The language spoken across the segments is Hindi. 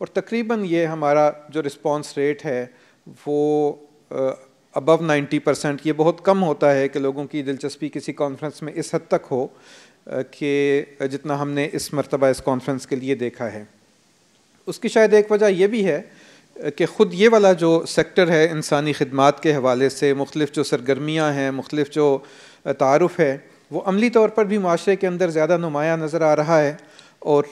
और तकरीबन ये हमारा जो रिस्पांस रेट है वो अबव 90 परसेंट ये बहुत कम होता है कि लोगों की दिलचस्पी किसी कॉन्फ्रेंस में इस हद तक हो कि जितना हमने इस मरतबा इस कॉन्फ्रेंस के लिए देखा है उसकी शायद एक वजह यह भी है कि ख़ुद ये वाला जो सेक्टर है इंसानी खदमात के हवाले से मुख्तफ जो सरगर्मियाँ हैं मुख्तफ जो तारफ़ है वो अमली तौर पर भी माशरे के अंदर ज़्यादा नुमाया नज़र आ रहा है और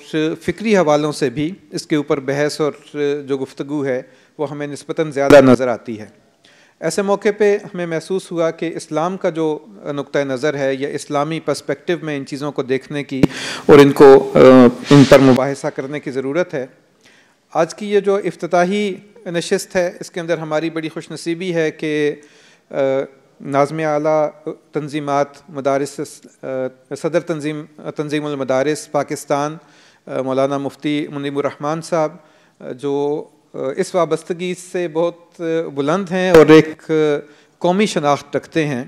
फ़िक्री हवालों से भी इसके ऊपर बहस और जो गुफ्तु है वो हमें नस्बता ज़्यादा नज़र आती है ऐसे मौके पे हमें महसूस हुआ कि इस्लाम का जो नुक़ नज़र है या इस्लामी पर्सपेक्टिव में इन चीज़ों को देखने की और इनको इन पर मुबासा करने की ज़रूरत है आज की ये जो अफ्ताही नशस्त है इसके अंदर हमारी बड़ी खुशनसीबी है कि नाजम आला तंजीमत मदारस सदर तंजीम तंजीमदारस पाकिस्तान मौलाना मुफ्ती मुनीमान साहब जो इस वाबस्तगी से बहुत बुलंद हैं और एक कौमी शनाख्त रखते हैं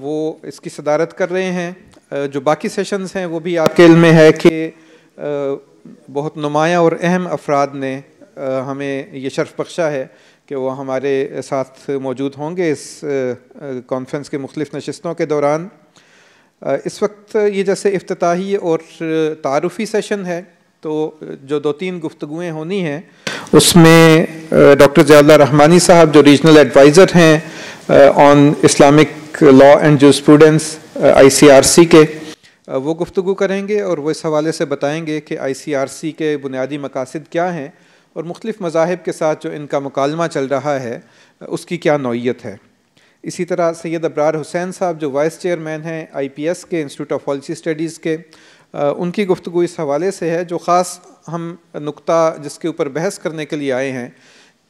वो इसकी सदारत कर रहे हैं जो बाकी सेशंस हैं वो भी आपके इल में है कि बहुत नुमाया और अहम अफराद ने हमें ये शर्फ बख्शा है कि वो हमारे साथ मौजूद होंगे इस कॉन्फ्रेंस के मुख्तलिफ नशस्तों के दौरान इस वक्त ये जैसे अफ्ताही और तारफ़ी सेशन है तो जो दो तीन गुफ्तुएँ होनी हैं उसमें डॉक्टर जयाल रहमानी साहब जो रीजनल एडवाइज़र हैं ऑन इस्लामिक लॉ एंड जो स्टूडेंट्स सी के वो गुफ्तु करेंगे और वो इस हवाले से बताएंगे कि सी के बुनियादी मकासद क्या हैं और मुख्तलिफ़ मजाहब के साथ जो इनका मुकालमा चल रहा है उसकी क्या नौीयत है इसी तरह सैयद अबरार हुसैन साहब जो वाइस चेयरमैन हैं आई पी एस के इंस्टीट्यूट ऑफ पॉलिसी स्टडीज़ के उनकी गुफ्तु इस हवाले से है जो ख़ास हम नुकता जिसके ऊपर बहस करने के लिए आए हैं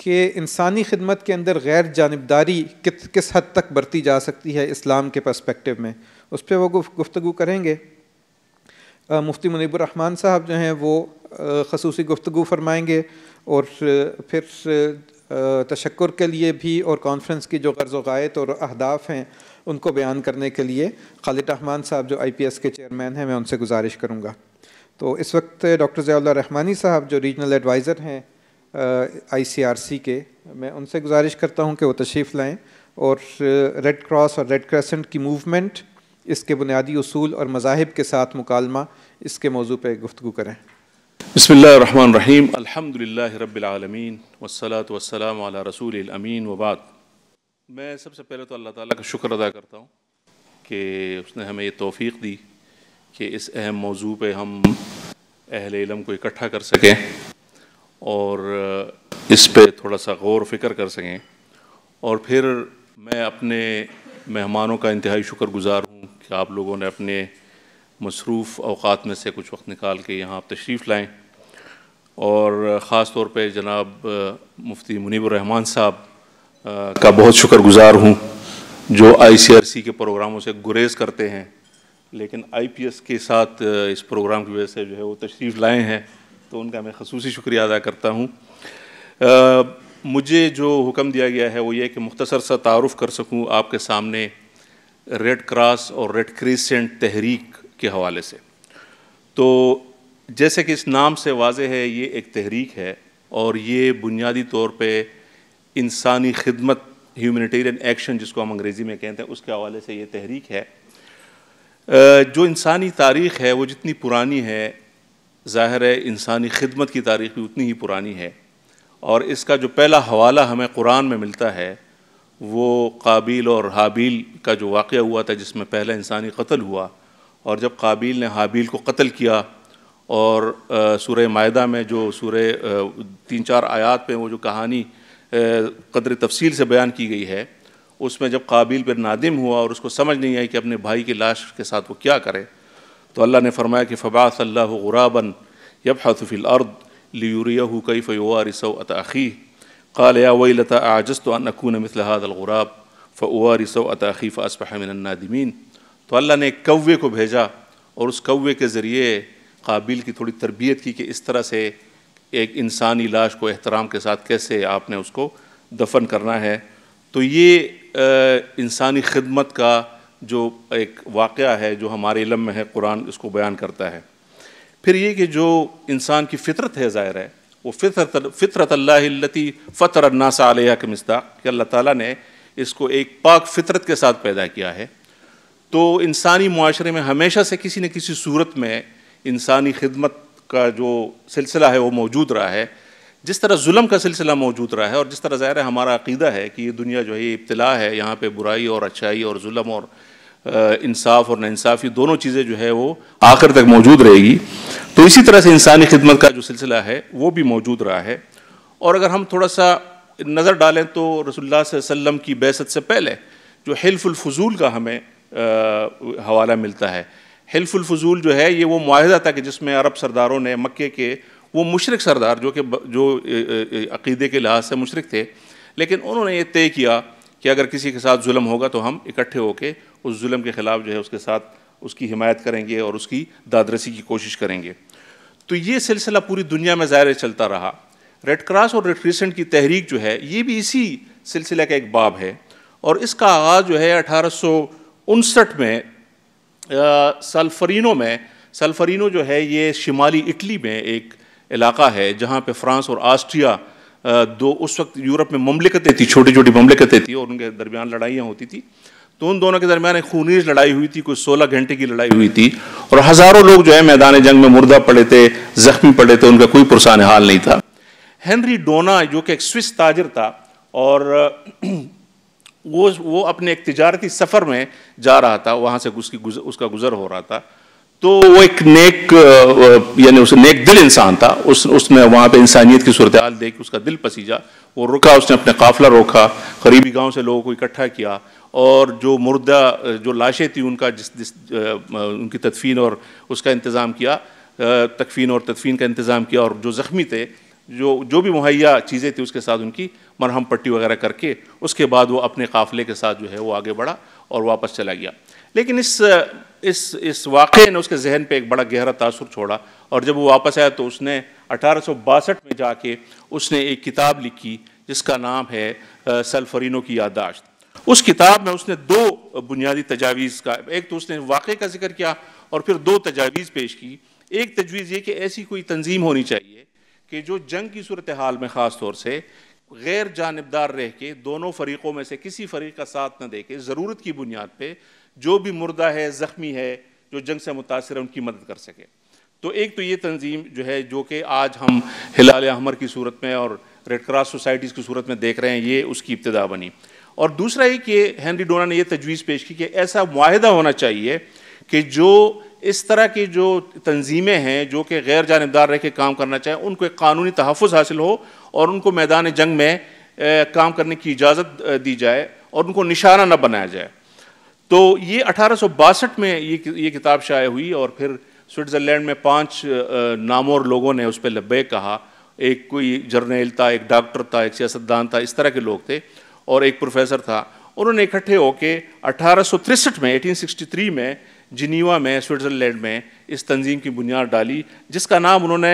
कि इंसानी खिदमत के अंदर गैर जानबदारी कित किस हद तक बरती जा सकती है इस्लाम के पर्सपेक्टिव में उस पर वो गुफ्तु करेंगे मुफ्ती रहमान साहब जो हैं वो खसूसी गुफ्तु फरमाएँगे और फिर तशक्र के लिए भी और कॉन्फ्रेंस की जो गर्ज़ वायत और अहदाफ हैं उनको बयान करने के लिए खालिद रहमान साहब जो आई पी एस के चेयरमैन हैं मैं उनसे गुजारिश करूँगा तो इस वक्त डॉक्टर ज़ियाल्ला रहमानी साहब जो रीजनल एडवाइज़र हैं आई सी आर सी के मैं उनसे गुजारिश करता हूँ कि वो तशरीफ़ लाएँ और रेड क्रॉस और रेड क्रेसेंट की मूवमेंट इसके बुनियादी असूल और मजाहब के साथ मुकालमा इसके मौजू पर गुफ्तु करें बसमीम अलहमदिल्ला रबालमीन वसलात वसलाम रसूल अमीन वबाद मैं सबसे पहले तो अल्लाह ताली का शुक्र अदा करता हूँ कि उसने हमें ये तोफ़ी दी कि इस अहम मौजू पर हम अहल इलम को इकट्ठा कर सकें और इस पर थोड़ा सा गौर फिक्र कर सकें और फिर मैं अपने मेहमानों का इंतहाई शुक्रगुजार कि आप लोगों ने अपने मसरूफ़ अवकात में से कुछ वक्त निकाल के यहाँ आप तशरीफ़ लाएँ और ख़ास तौर पर जनाब मुफ्ती मुनीबरहमान साहब का बहुत शुक्रगुज़ार हूँ जो आई सी आर सी के प्रोग्रामों से गुरेज करते हैं लेकिन आई पी एस के साथ इस प्रोग्राम की वजह से जो है वो तशरीफ़ लाए हैं तो उनका मैं खसूसी शुक्रिया अदा करता हूँ मुझे जो हुक्म दिया गया है वो ये कि मुख्तसर सा तारफ़ कर सकूँ आपके सामने रेड क्रॉस और रेड क्रीसेंट तहरीक के हवाले से तो जैसे कि इस नाम से वाज है ये एक तहरीक है और ये बुनियादी तौर पे इंसानी खिदमत ह्यूमनिटेरियन एक्शन जिसको हम अंग्रेज़ी में कहते हैं उसके हवाले से ये तहरीक है जो इंसानी तारीख़ है वो जितनी पुरानी है ज़ाहिर है इंसानी खिदमत की तारीख भी उतनी ही पुरानी है और इसका जो पहला हवाला हमें कुरान में मिलता है वो काबिल और हाबिल का जो वाक़ हुआ था जिसमें पहला इंसानी कत्ल हुआ और जब काबिल ने हाबिल को कत्ल किया और सूर्य माहा में जो सूर्य तीन चार आयात पे वो जो कहानी कदर तफसील से बयान की गई है उसमें जब काबिल पर नादिम हुआ और उसको समझ नहीं आई कि अपने भाई की लाश के साथ वो क्या करे तो अल्लाह ने फरमाया कि फ़बा सल्ला गुराबन यब हासफ़िल अर्द लियूरिया कई फ़योआ रिसो अतखी قال يا ويلتى أعجزت أن أكون مثل هذا الغراب फ़ुआरी सौ अताखी फ़ासफ़ नादिमीन तो अल्लाह ने एक कौवे को भेजा और उस कौवे के ज़रिए काबिल की थोड़ी तरबियत की कि इस तरह से एक इंसानी लाश को एहतराम के साथ कैसे आपने उसको दफन करना है तो ये इंसानी खिदमत का जो एक वाक़ है जो हमारे इलम में है कुरान इसको बयान करता है फिर ये कि जो इंसान की फितरत है ज़ाहिर है वो फितरत फितरत अल्लाती फ़तर नासा आलिया के मस्दाक कि अल्लाह ताला ने इसको एक पाक फितरत के साथ पैदा किया है तो इंसानी माशरे में हमेशा से किसी न किसी सूरत में इंसानी खिदमत का जो सिलसिला है वो मौजूद रहा है जिस तरह जुल्म का सिलसिला मौजूद रहा है और जिस तरह ज़ाहिर है हमारा अकीदा है कि ये दुनिया जो है इब्तला है यहाँ पर बुराई और अच्छाई और जुल्म और इंसाफ और नासाफ़ी ये दोनों चीज़ें जो है वो आखिर तक मौजूद रहेगी तो इसी तरह से इंसानी खिदमत का जो सिलसिला है वो भी मौजूद रहा है और अगर हम थोड़ा सा नज़र डालें तो रसोल्ला वसम की बैसत से पहले जो हिल्फुलफजूल का हमें आ, हवाला मिलता है हिल्फुलफजूल जो है ये वो माहदा था कि जिसमें अरब सरदारों ने मक्के के वो मशरक सरदार जो कि जो अकीदे के लिहाज से मुशरक थे लेकिन उन्होंने ये तय किया कि अगर किसी के साथ जुल्म होगा तो हम इकट्ठे होकर उस जुल्म के ख़िलाफ़ जो है उसके साथ उसकी हिमायत करेंगे और उसकी दादरसी की कोशिश करेंगे तो ये सिलसिला पूरी दुनिया में ज़ाहिर चलता रहा रेड क्रॉस और रेड क्रिसेंट की तहरीक जो है ये भी इसी सिलसिले का एक बाब है और इसका आगाज़ जो है अठारह में सलफरीनों में सलफरीनो जो है ये शिमाली इटली में एक इलाका है जहाँ पे फ्रांस और आस्ट्रिया दो उस वक्त यूरोप में ममलिकतें थी छोटी छोटी ममलिकतें थी और उनके दरमियान लड़ाइयाँ होती थी तो उन दोनों के दरमियान एक खूनीज लड़ाई हुई थी कोई सोलह घंटे की लड़ाई हुई थी और हज़ारों लोग जो है मैदान जंग में मुर्दा पड़े थे जख्मी पड़े थे उनका कोई पुरसान हाल नहीं था हेनरी डोना जो कि एक स्विस ताजर था और वो वो अपने एक तजारती सफ़र में जा रहा था वहाँ से उसकी गुजर, उसका गुजर हो रहा था तो वो एक नेक यानी उस नेक दिल इंसान था उस उसने वहाँ पे इंसानियत की सूरत हाल देख उसका दिल पसीजा वो रुका उसने अपने काफिला रोका करीबी गांव से लोगों को इकट्ठा किया और जो मुर्दा जो लाशें थी उनका जिस जिस उनकी तदफीन और उसका इंतज़ाम किया तकफीन और तदफीन का इंतज़ाम किया और जो ज़ख्मी थे जो जो भी मुहैया चीज़ें थी उसके साथ उनकी मरहम पट्टी वगैरह करके उसके बाद वो अपने काफ़िले के साथ जो है वो आगे बढ़ा और वापस चला गया लेकिन इस इस इस वाक़े ने उसके जहन पे एक बड़ा गहरा तासर छोड़ा और जब वो वापस आया तो उसने अठारह में जाके उसने एक किताब लिखी जिसका नाम है सलफरीनों की यादाश्त उस किताब में उसने दो बुनियादी तजावीज़ का एक तो उसने वाक़े का जिक्र किया और फिर दो तजावीज़ पेश की एक तजवीज़ ये कि ऐसी कोई तंजीम होनी चाहिए कि जो जंग की सूरत हाल में ख़ास तौर से गैर जानबदार रह के दोनों फरीक़ों में से किसी फरीक का साथ न दे के ज़रूरत की बुनियाद पर जो भी मुर्दा है ज़ख्मी है जो जंग से मुतासर है उनकी मदद कर सके तो एक तो ये तंजीम जो है जो कि आज हम हिलाल अहमर की सूरत में और रेड क्रॉस सोसाइटीज़ की सूरत में देख रहे हैं ये उसकी इब्तदा बनी और दूसरा ये कि हैंनरी डोना ने यह तजवीज़ पेश की कि ऐसा माहिदा होना चाहिए कि जो इस तरह की जो तंजीमें हैं जो कि गैर जानबदार रह के काम करना चाहें उनको एक कानूनी तहफ़ हासिल हो और उनको मैदान जंग में ए, काम करने की इजाज़त दी जाए और उनको निशाना न बनाया जाए तो ये अठारह में ये ये किताब शाये हुई और फिर स्विट्ज़रलैंड में पाँच नामोर लोगों ने उस पर लब्बे कहा एक कोई जर्नेल था एक डॉक्टर था एक सियासतदान था इस तरह के लोग थे और एक प्रोफेसर था उन्होंने इकट्ठे होकर अठारह में 1863 में जिनीवा में स्विट्ज़रलैंड में इस तंजीम की बुनियाद डाली जिसका नाम उन्होंने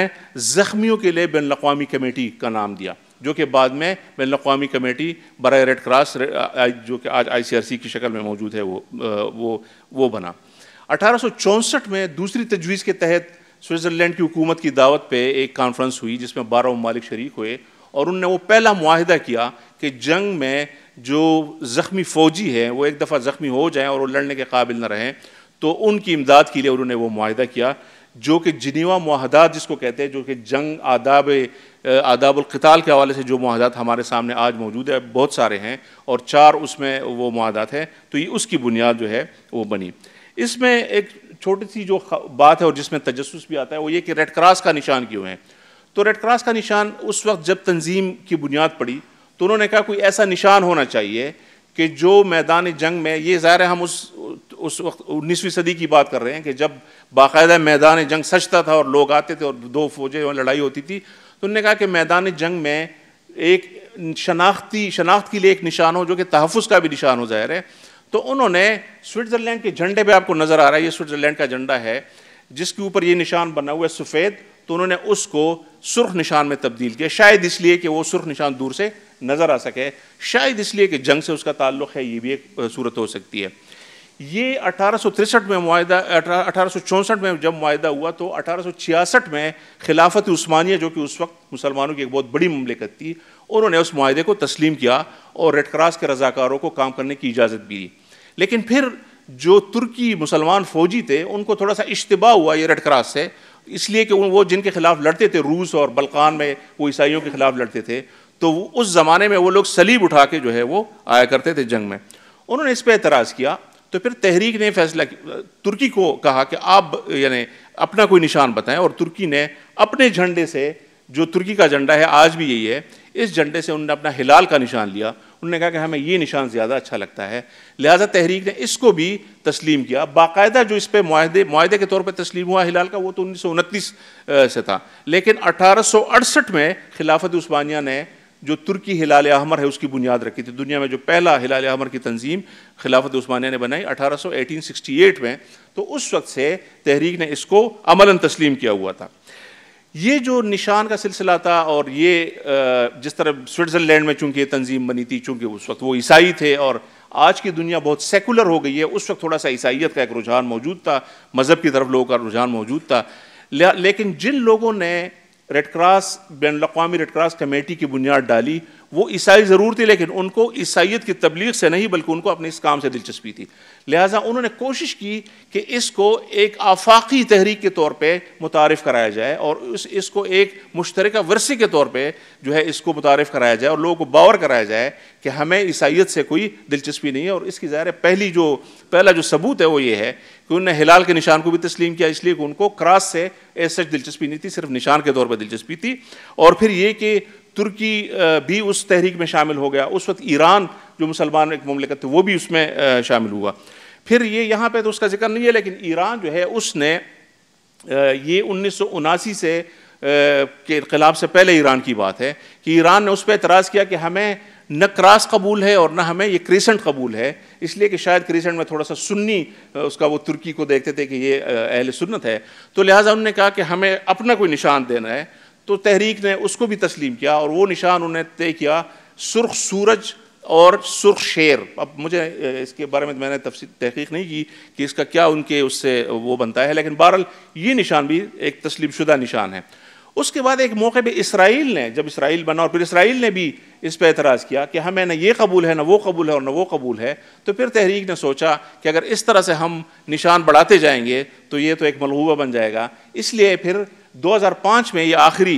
ज़ख्मियों के लिए बैन अवी कमेटी का नाम दिया जो कि बाद में बैन अवी कमेटी बर रेड क्रॉस जो कि आज आईसीआरसी की शक्ल में मौजूद है वो वो वो बना अठारह में दूसरी तजवीज़ के तहत स्विट्ज़रलैंड की हुकूमत की दावत पर एक कॉन्फ्रेंस हुई जिसमें बारह ममालिक शरीक हुए और उनने वो पहला माहदा किया कि जंग में जो ज़ख्मी फ़ौजी हैं वो एक दफ़ा ज़ख्मी हो जाएं और वो लड़ने के काबिल न रहें तो उनकी इमदाद के लिए उन्होंने वो माहदा किया जो कि जिनीवा माहदात जिसको कहते हैं जो कि जंग आदाब आदाबुलकताल के हवाले से जो माहदात हमारे सामने आज मौजूद है बहुत सारे हैं और चार उसमें वो माहदात हैं तो ये उसकी बुनियाद जो है वो बनी इसमें एक छोटी सी जो बात है और जिसमें तजस भी आता है वो ये कि रेड क्रॉस का निशान क्यों है तो रेड क्रॉस का निशान उस वक्त जब तंजीम की बुनियाद पड़ी तो उन्होंने कहा कोई ऐसा निशान होना चाहिए कि जो मैदान जंग में ये ज़ाहिर है हम उस उस वक्त उन्नीसवीं सदी की बात कर रहे हैं कि जब बाकायदा मैदान जंग सचता था और लोग आते थे और दो फौजें और लड़ाई होती थी तो उन्होंने कहा कि मैदान जंग में एक शनाख्ती शनाख्त के लिए एक निशान हो जो कि तहफ़ का भी निशान हो ज़ाहिर है तो उन्होंने स्विट्ज़रलैंड के झंडे पर आपको नज़र आ रहा है ये स्विट्ज़रलैंड का झंडा है जिसके ऊपर ये निशान बना हुआ है सफ़ेद तो उन्होंने उसको सुर्ख निशान में तब्दील किया शायद इसलिए कि वो सुर्ख निशान दूर से नज़र आ सके शायद इसलिए कि जंग से उसका ताल्लुक़ है ये भी एक सूरत हो सकती है ये अठारह में माहा अठारह में जब माह हुआ तो अठारह में खिलाफत उस्मानिया जो कि उस वक्त मुसलमानों की एक बहुत बड़ी ममलिकत थी उन्होंने उस माहे को तस्लीम किया और रेड क्रॉस के रजाकारों को काम करने की इजाज़त भी दी लेकिन फिर जो तुर्की मुसलमान फ़ौजी थे उनको थोड़ा सा इश्तबा हुआ ये रेड क्रॉस से इसलिए कि वो जिनके खिलाफ लड़ते थे रूस और बलकान में वो ईसाइयों के खिलाफ लड़ते थे तो उस ज़माने में वो लोग सलीब उठा के जो है वो आया करते थे जंग में उन्होंने इस पर एतराज़ किया तो फिर तहरीक ने फैसला तुर्की को कहा कि आप यानी अपना कोई निशान बताएं और तुर्की ने अपने झंडे से जो तुर्की का झंडा है आज भी यही है इस झंडे से उन्होंने अपना हिलाल का निशान लिया उन्होंने कहा कि हमें ये निशान ज़्यादा अच्छा लगता है लिहाजा तहरीक ने इसको भी तस्लीम किया बाकायदा जो इस पर माहदे माहदे के तौर पर तस्लीम हुआ हिलाल का वो तो उन्नीस से था लेकिन अठारह में खिलाफत उस्मानिया ने जो तुर्की हिलाल अहमर है उसकी बुनियाद रखी थी दुनिया में जो पहला हिलाल अहमर की तंजीम खिलाफत उस्मानिया ने बनाई 1868 में तो उस वक्त से तहरीक ने इसको अमला तस्लीम किया हुआ था ये जो निशान का सिलसिला था और ये जिस तरह स्विट्ज़रलैंड में चूंकि तंजीम बनी थी चूंकि उस वक्त वो ईसाई थे और आज की दुनिया बहुत सेकुलर हो गई है उस वक्त थोड़ा सा ईसाइत का एक रुझान मौजूद था मज़हब की तरफ लोगों का रुझान मौजूद था लेकिन जिन लोगों ने रेड क्रॉस बैन अवी रेड क्रॉस कमेटी की बुनियाद डाली वो ईसाई ज़रूर थी लेकिन उनको ईसाइत की तबलीग से नहीं बल्कि उनको अपने इस काम से दिलचस्पी थी लिहाजा उन्होंने कोशिश की कि इसको एक आफाकी तहरीक के तौर पर मुतारफ़ कराया जाए और उस इसको एक मुश्तर वर्से के तौर पर जो है इसको मुतारफ़ कराया जाए और लोगों को बावर कराया जाए कि हमें ईसाइत से कोई दिलचस्पी नहीं है और इसकी ज़ाहिर पहली जो पहला जो सबूत है वो ये है कि उनने हिलाल के निशान को भी तस्लीम किया इसलिए कि उनको क्रॉस से ऐसा दिलचस्पी नहीं थी सिर्फ निशान के तौर पर दिलचस्पी थी और फिर ये कि तुर्की भी उस तहरीक में शामिल हो गया उस वक्त ईरान जो मुसलमान एक ममलिकत थे वो भी उसमें शामिल हुआ फिर ये यहाँ पे तो उसका जिक्र नहीं है लेकिन ईरान जो है उसने ये उन्नीस से के इनकलाब से पहले ईरान की बात है कि ईरान ने उस पर एतराज़ किया कि हमें न क्रास कबूल है और न हमें ये क्रिसेंट कबूल है इसलिए कि शायद क्रिसेंट में थोड़ा सा सुन्नी उसका वो तुर्की को देखते थे कि ये अहल सुन्नत है तो लिहाजा उन्होंने कहा कि हमें अपना कोई निशान देना है तो तहरीक ने उसको भी तस्लीम किया और वो निशान उन्हें तय किया सुर्ख सूरज और सुर्ख शेर अब मुझे इसके बारे में मैंने तफसी तहकीक नहीं की कि इसका क्या उनके उससे वो बनता है लेकिन बहरल ये निशान भी एक तस्लीम शुदा निशान है उसके बाद एक मौके पे इसराइल ने जब इसराइल बना और फिर इसराइल ने भी इस पर एतराज़ किया कि हमें हाँ, ना ये कबूल है ना वो कबूल है और ना वो कबूल है तो फिर तहरीक ने सोचा कि अगर इस तरह से हम निशान बढ़ाते जाएंगे तो ये तो एक मलहूबा बन जाएगा इसलिए फिर 2005 में ये आखिरी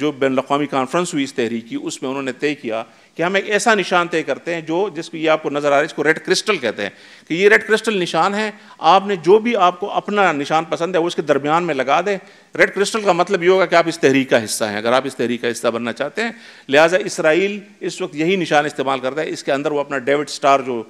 जो बैन अवी कॉन्फ्रेंस हुई इस तहरीक की उसमें उन्होंने तय किया कि हम एक ऐसा निशान तय करते हैं जो जिसको ये आपको नज़र आ रहा है इसको रेड क्रिस्टल कहते हैं कि ये रेड क्रिस्टल निशान है आपने जो भी आपको अपना निशान पसंद है वो इसके दरमियान में लगा दें रेड क्रिस्टल का मतलब ये होगा कि आप इस तहरीक का हिस्सा हैं अगर आप इस तहरीक का हिस्सा बनना चाहते हैं लिहाजा इसराइल इस वक्त यही निशान इस्तेमाल करता है इसके अंदर वो अपना डेविड स्टार जो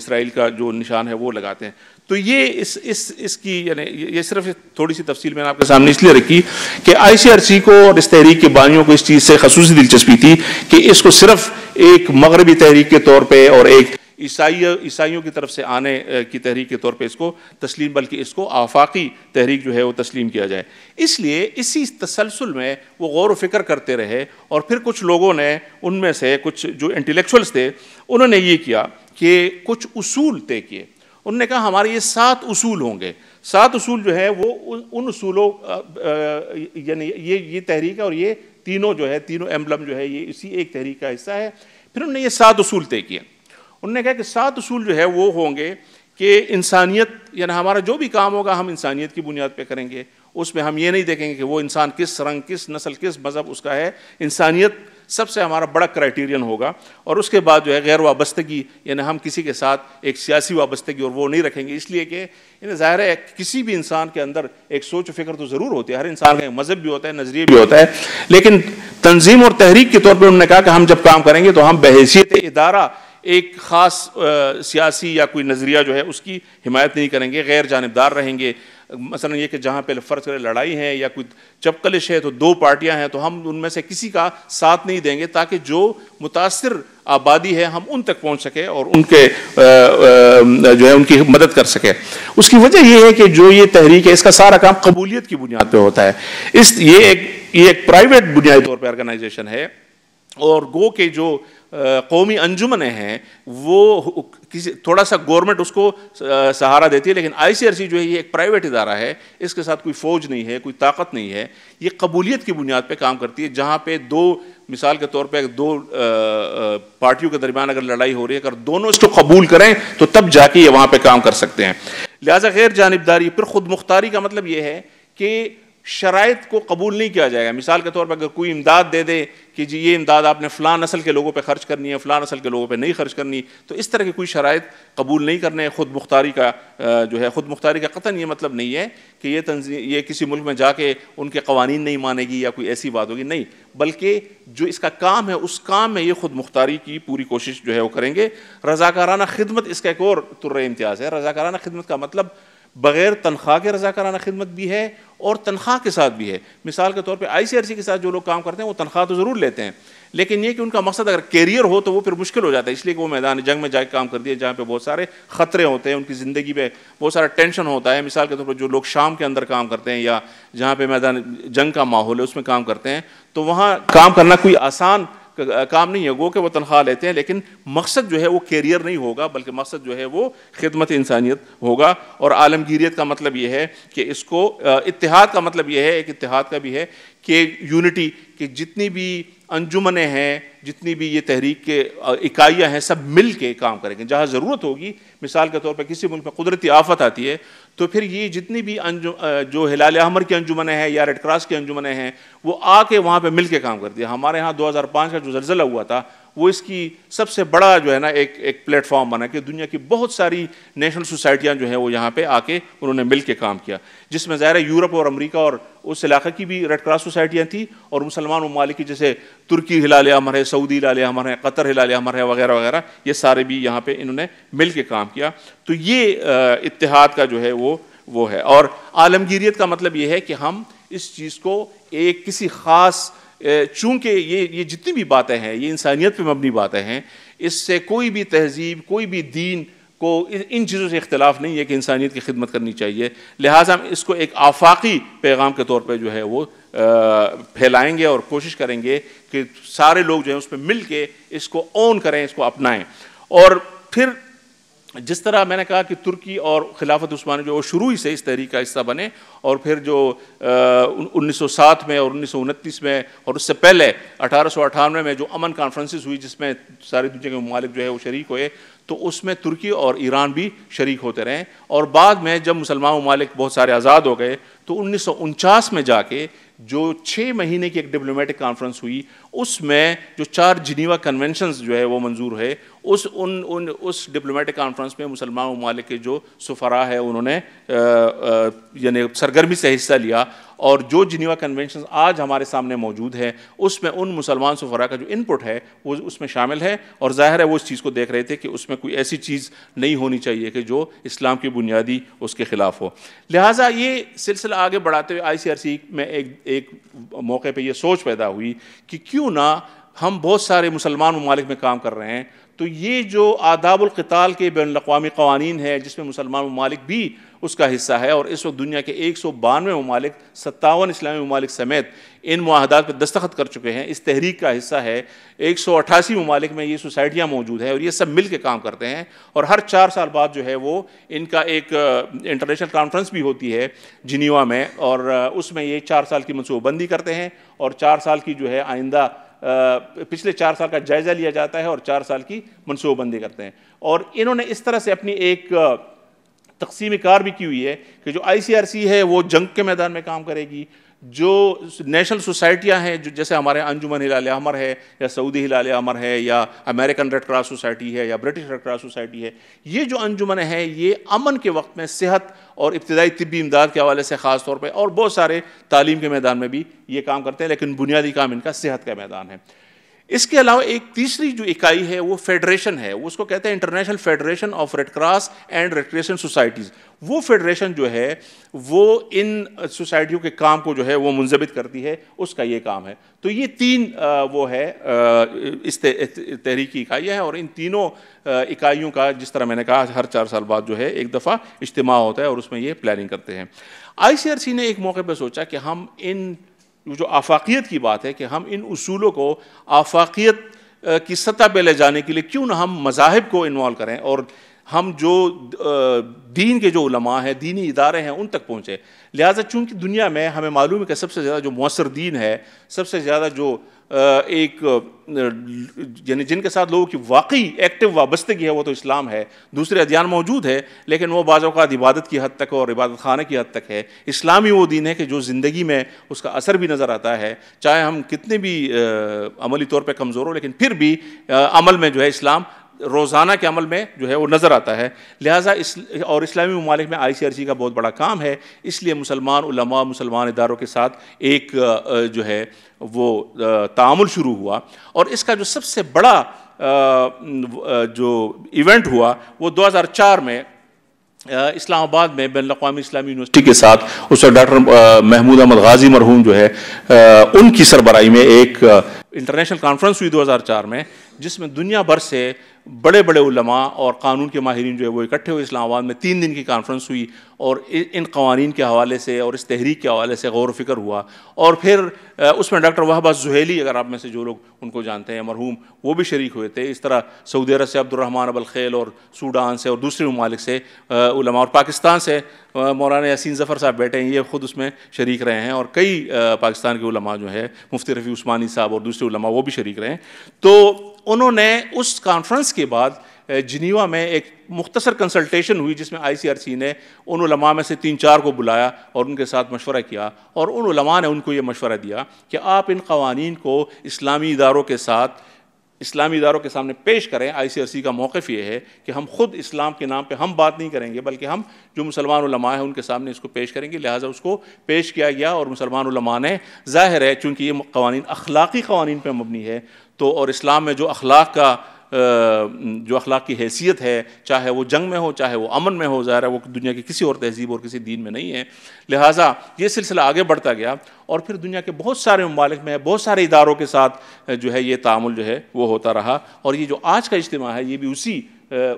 इसराइल का जो निशान है वो लगाते हैं तो ये इस इस इसकी यानी ये सिर्फ थोड़ी सी तफसील मैंने आपके सामने इसलिए रखी कि आईसीआरसी को और इस तहरीक के बानियों को इस चीज़ से खसूस दिलचस्पी थी कि इसको सिर्फ एक मगरबी तहरीक के तौर पर और एक ईसाई ईसाइयों की तरफ से आने की तहरीक के तौर पर इसको तस्लीम बल्कि इसको आफाकी तहरीक जो है वो तस्लीम किया जाए इसलिए इसी तसलसल में वो गौर व फिक्र करते रहे और फिर कुछ लोगों ने उनमें से कुछ जो इंटेलेक्चुअल्स थे उन्होंने ये किया कि कुछ उसूल तय किए उनने कहा हमारे ये सात उसूल होंगे सात उसूल जो है वो उन उसूलों यानी ये ये तहरीक और ये तीनों जो है तीनों एम्बलम जो है ये इसी एक तहरीक का हिस्सा है फिर उन्होंने ये सात उसूल तय किए उनने कहा कि सात उसूल जो है वो होंगे कि इंसानियत यानी हमारा जो भी काम होगा हम इंसानियत की बुनियाद पर करेंगे उसमें हम ये नहीं देखेंगे कि वो इंसान किस रंग किस नस्ल किस मज़हब उसका है इंसानियत सबसे हमारा बड़ा क्राइटेरियन होगा और उसके बाद जो है गैर वाबस्तगी यानी हम किसी के साथ एक सियासी वाबस्तगी और वो नहीं रखेंगे इसलिए कि यानी ज़ाहिर है किसी भी इंसान के अंदर एक सोच फिक्र तो ज़रूर होती है हर इंसान का मज़हब भी होता है नज़रिए भी होता है लेकिन तंजीम और तहरीक के तौर पर उन्होंने कहा कि हम जब काम करेंगे तो हम बहसीत इदारा एक ख़ास सियासी या कोई नज़रिया जो है उसकी हिमायत नहीं करेंगे गैर जानबदार रहेंगे मसल ये कि जहाँ पे फ़र्ज़ करें लड़ाई है या कोई चपकलिश है तो दो पार्टियाँ हैं तो हम उनमें से किसी का साथ नहीं देंगे ताकि जो मुतासर आबादी है हम उन तक पहुँच सके और उनके जो है उनकी मदद कर सके उसकी वजह यह है कि जो ये तहरीक है इसका सारा काम कबूलियत की बुनियाद पर होता है इस ये एक ये एक प्राइवेट बुनियादी तौर पर ऑर्गेनाइजेशन है और गो के जो कौमी अंजुमने हैं वो किसी थोड़ा सा गवर्नमेंट उसको सहारा देती है लेकिन आईसीआरसी जो है ये एक प्राइवेट इदारा है इसके साथ कोई फ़ौज नहीं है कोई ताकत नहीं है ये कबूलियत की बुनियाद पे काम करती है जहाँ पे दो मिसाल के तौर पे दो पार्टियों के दरमियान अगर लड़ाई हो रही है अगर दोनों इसको कबूल करें तो तब जाके ये वहाँ पर काम कर सकते हैं लिहाजा गैर जानबदारी फिर खुद मुख्तारी का मतलब ये है कि शराइ को कबूल नहीं किया जाएगा मिसाल के तौर पर अगर कोई इमदाद दे दे कि जी ये इमदाद आपने फ़लाँ नसल के लोगों पर खर्च करनी है फ़लाँ नसल के लोगों पर नहीं खर्च करनी तो इस तरह की कोई शराइ कबूल नहीं करने ख़ुद मुख्तारी का जो है ख़ुद मुख्तारी का कतन ये मतलब नहीं है कि ये तंजी ये किसी मुल्क में जाके उनके कवानी नहीं मानेगी या कोई ऐसी बात होगी नहीं बल्कि जो इसका काम है उस काम में ये ख़ुद मुख्तारी की पूरी कोशिश जो है वो करेंगे रज़ाकाराना खिदमत इसका एक और तुर्र इम्तियाज़ है रज़ाकाराना खिदमत का मतलब बग़ैर तनख्वाह के रजाकाराना खिदमत भी है और तनख्वाह के साथ भी है मिसाल के तौर पे आईसीआरसी के साथ जो लोग काम करते हैं वो तनख्वाह तो ज़रूर लेते हैं लेकिन ये कि उनका मकसद अगर कैरियर हो तो वो फिर मुश्किल हो जाता है इसलिए कि वो मैदान जंग में जाकर काम कर दिए जहाँ पे बहुत सारे ख़तरे होते हैं उनकी ज़िंदगी में बहुत सारा टेंशन होता है मिसाल के तौर पर जो लोग शाम के अंदर काम करते हैं या जहाँ पर मैदान जंग का माहौल है उसमें काम करते हैं तो वहाँ काम करना कोई आसान काम नहीं है वो कि वो तनख्वाह लेते हैं लेकिन मकसद जो है वो कैरियर नहीं होगा बल्कि मकसद जो है वो खिदमत इंसानियत होगा और आलमगीरीत का मतलब ये है कि इसको इतिहाद का मतलब ये है एक इतिहाद का भी है कि यूनिटी कि जितनी भी अंजुमने हैं जितनी भी ये तहरीक के इकाइयाँ हैं सब मिल के काम करेंगे जहाँ ज़रूरत होगी मिसाल के तौर पर किसी मुल्क में कुदरती आफत आती है तो फिर ये जितनी भी अंजु जो हिलाल अहमर की अंजुमन है या रेड क्रॉस की अंजुमन हैं वो आके वहाँ पे मिल के काम करती है हमारे यहाँ 2005 का जो जलजिला हुआ था वो इसकी सबसे बड़ा जो है ना एक एक प्लेटफॉर्म बना कि दुनिया की बहुत सारी नेशनल सोसाइटियाँ जो हैं वो यहाँ पे आके उन्होंने मिल के काम किया जिसमें ज़ाहिर है यूरोप और अमेरिका और उस इलाके की भी रेड क्रॉस सोसाइटियाँ थी और मुसलमान ममालिक जैसे तुर्की हिलाल अमर है सऊदी हिलाल अमर है कतर हिलाल अमर है वगैरह वगैरह ये सारे भी यहाँ पर इन्होंने मिल के काम किया तो ये इतिहाद का जो है वो वो है और आलमगीरीत का मतलब ये है कि हम इस चीज़ को एक किसी ख़ास चूंकि ये ये जितनी भी बातें हैं ये इंसानियत पर मबनी बातें हैं इससे कोई भी तहजीब कोई भी दीन को इन चीज़ों से इख्तलाफ नहीं है कि इंसानियत की खिदमत करनी चाहिए लिहाजा हम इसको एक आफाकी पैगाम के तौर पर जो है वो फैलाएँगे और कोशिश करेंगे कि सारे लोग जो हैं उस पर मिल के इसको ऑन करें इसको अपनाएँ और फिर जिस तरह मैंने कहा कि तुर्की और खिलाफत उस्मान जो शुरू ही से इस तहरीक का हिस्सा बने और फिर जो उन्नीस सौ सात में और उन्नीस सौ उनतीस में और उससे पहले अठारह सौ अठानवे में जो अमन कॉन्फ्रेंसेस हुई जिसमें सारी दुनिया के ममालिक जो है वो शरीक हुए तो उसमें तुर्की और ईरान भी शरीक होते रहे और बाद में जब मुसलमान ममालिक बहुत सारे आज़ाद हो गए तो उन्नीस में जाके जो छः महीने की एक डिप्लोमेटिक कॉन्फ्रेंस हुई उसमें जो चार जिनीवा कन्वेंशंस जो है वो मंजूर है उस उन उन उस डिप्लोमेटिक कॉन्फ्रेंस में मुसलमान ममालिक के जो सफरा है उन्होंने यानी सरगर्मी से हिस्सा लिया और जो जिनीवा कन्वेंशन आज हमारे सामने मौजूद है उसमें उन मुसलमान सफरा का जो इनपुट है वो उसमें शामिल है और ज़ाहिर है वो इस चीज़ को देख रहे थे कि उसमें कोई ऐसी चीज़ नहीं होनी चाहिए कि जो इस्लाम की बुनियादी उसके ख़िलाफ़ हो लिहाजा ये सिलसिला आगे बढ़ाते हुए आई सी आर सी में एक एक मौके पर यह सोच पैदा हुई कि क्यों क्यों ना हम बहुत सारे मुसलमान ममालिक में काम कर रहे हैं तो ये जो आदाबुल्कताल के बैन अवी कवानीन है जिसमें मुसलमान ममालिक भी उसका हिस्सा है और इस वक्त दुनिया के एक सौ बानवे ममालिक सत्तावन इस्लामी ममालिक समेत इन माहदात पर दस्तखत कर चुके हैं इस तहरीक का हिस्सा है एक सौ अट्ठासी ममालिक में ये सोसाइटियाँ मौजूद हैं और ये सब मिल के काम करते हैं और हर चार साल बाद जो है वो इनका एक इंटरनेशनल कॉन्फ्रेंस भी होती है जिनीवा में और उसमें ये चार साल की मनसूबाबंदी करते हैं और चार साल की जो है आइंदा पिछले चार साल का जायज़ा लिया जाता है और चार साल की मनसूबाबंदी करते हैं और इन्होंने इस तरह से अपनी एक तकसीम कार भी की हुई है कि जो आईसीआरसी है वो जंग के मैदान में काम करेगी जो नेशनल सोसाइटियाँ हैं जो जैसे हमारे अंजुमन हिलाल अमर है या सऊदी हिलाल अमर है या अमेरिकन रेड क्रॉस सोसाइटी है या ब्रिटिश रेड क्रॉस सोसाइटी है ये जो अंजुमन है ये अमन के वक्त में सेहत और इब्तदाई तबी इमदाद के हवाले से ख़ास तौर पर और बहुत सारे तालीम के मैदान में भी ये काम करते हैं लेकिन बुनियादी काम इनका सेहत का मैदान है इसके अलावा एक तीसरी जो इकाई है वो फेडरेशन है उसको कहते हैं international federation of Red Cross and Red societies वो फेडरेशन जो है वो इन सोसाइटियों के काम को जो है वो मुंजबित करती है उसका ये काम है तो ये तीन वो है इस तहरीकी इकाइयाँ हैं और इन तीनों इकाइयों का जिस तरह मैंने कहा हर चार साल बाद जो है एक दफ़ा इज्तम होता है और उसमें ये प्लानिंग करते हैं आई ने एक मौके पर सोचा कि हम इन जो आफाकियत की बात है कि हम इन असूलों को आफाकियत की सतह पर ले जाने के लिए क्यों ना हम मजाहब को इन्वॉल्व करें और हम जो दीन के जो उलमा हैं दीनी इदारे हैं उन तक पहुँचे लिहाजा चूँकि दुनिया में हमें मालूम है कि सबसे ज़्यादा जो मौसर दीन है सबसे ज़्यादा जो एक यानी जिनके साथ लोगों की वाकई एक्टिव वाबस्तगी है वो तो इस्लाम है दूसरे अध्ययन मौजूद है लेकिन वो बाज़ात इबादत की हद तक और इबादत खाना की हद तक है इस्लामी वो दीन है कि जो ज़िंदगी में उसका असर भी नज़र आता है चाहे हम कितने भी अमली तौर पर कमज़ोर हो लेकिन फिर भी अमल में जो है इस्लाम रोज़ाना के अमल में जो है वो नज़र आता है लिहाजा इस और इस्लामी ममालिक में आई सी सी आर का बहुत बड़ा काम है इसलिए मुसलमान उलमा मुसलमान इदारों के साथ एक जो है वो तामुल शुरू हुआ और इसका जो सबसे बड़ा जो इवेंट हुआ वो 2004 में इस्लामाबाद में बैन अवी इस्लामी यूनिवर्सिटी के साथ उस डॉक्टर महमूद अहमद गाजी मरहूम जो है उनकी सरबराही में एक इंटरनेशनल कॉन्फ्रेंस हुई 2004 में जिसमें दुनिया भर से बड़े बड़े उलमा और कानून के माहरीन जो है वो इकट्ठे हुए इस्लामाबाद में तीन दिन की कॉन्फ्रेंस हुई और इन कवानीन के हवाले से और इस तहरीक के हवाले से गौर फ़िक्र हुआ और फिर उसमें डॉक्टर वहबा जुहेली अगर आप में से जो लोग उनको जानते हैं मरहूम वो भी शरीक हुए थे इस तरह सऊदी अरब से अब्दुलरहमान अबलखेल और सूडान से और दूसरे ममालिक से उलमा और पाकिस्तान से मौलाना यासिन ज़फ़र साहब बैठे हैं ये ख़ुद उसमें शरीक रहे हैं और कई पाकिस्तान के उलमा जो है मुफ्ती रफ़ी उस्मानी साहब और दूसरे उलमा वो भी शरीक रहे हैं तो उन्होंने उस कॉन्फ्रेंस के बाद जिनीवा में एक मुख्तसर कंसल्टेशन हुई जिसमें आईसीआरसी ने उन उलमा में से तीन चार को बुलाया और उनके साथ मशवरा किया और उन उलमा ने उनको ये मशवरा दिया कि आप इन कवानीन को इस्लामी इदारों के साथ इस्लामी इदारों के सामने पेश करें आई का मौक़ ये है कि हम खुद इस्लाम के नाम पर हम बात नहीं करेंगे बल्कि हम जो मुसलमान हैं उनके सामने इसको पेश करेंगे लिहाजा उसको पेश किया गया और मुसलमान ने ज़ाहिर है चूँकि ये कवानी अखलाक़ी कवानीन पर मबनी है तो और इस्लाम में जो अखलाक का जो अखलाक की हैसियत है चाहे वो जंग में हो चाहे वो अमन में हो ज़ाहिर है वो दुनिया की किसी और तहजीब और किसी दीन में नहीं है लिहाजा ये सिलसिला आगे बढ़ता गया और फिर दुनिया के बहुत सारे ममालिक में बहुत सारे इदारों के साथ जो है ये तामुल जो है वो होता रहा और ये जो आज का इज्तम है ये भी उसी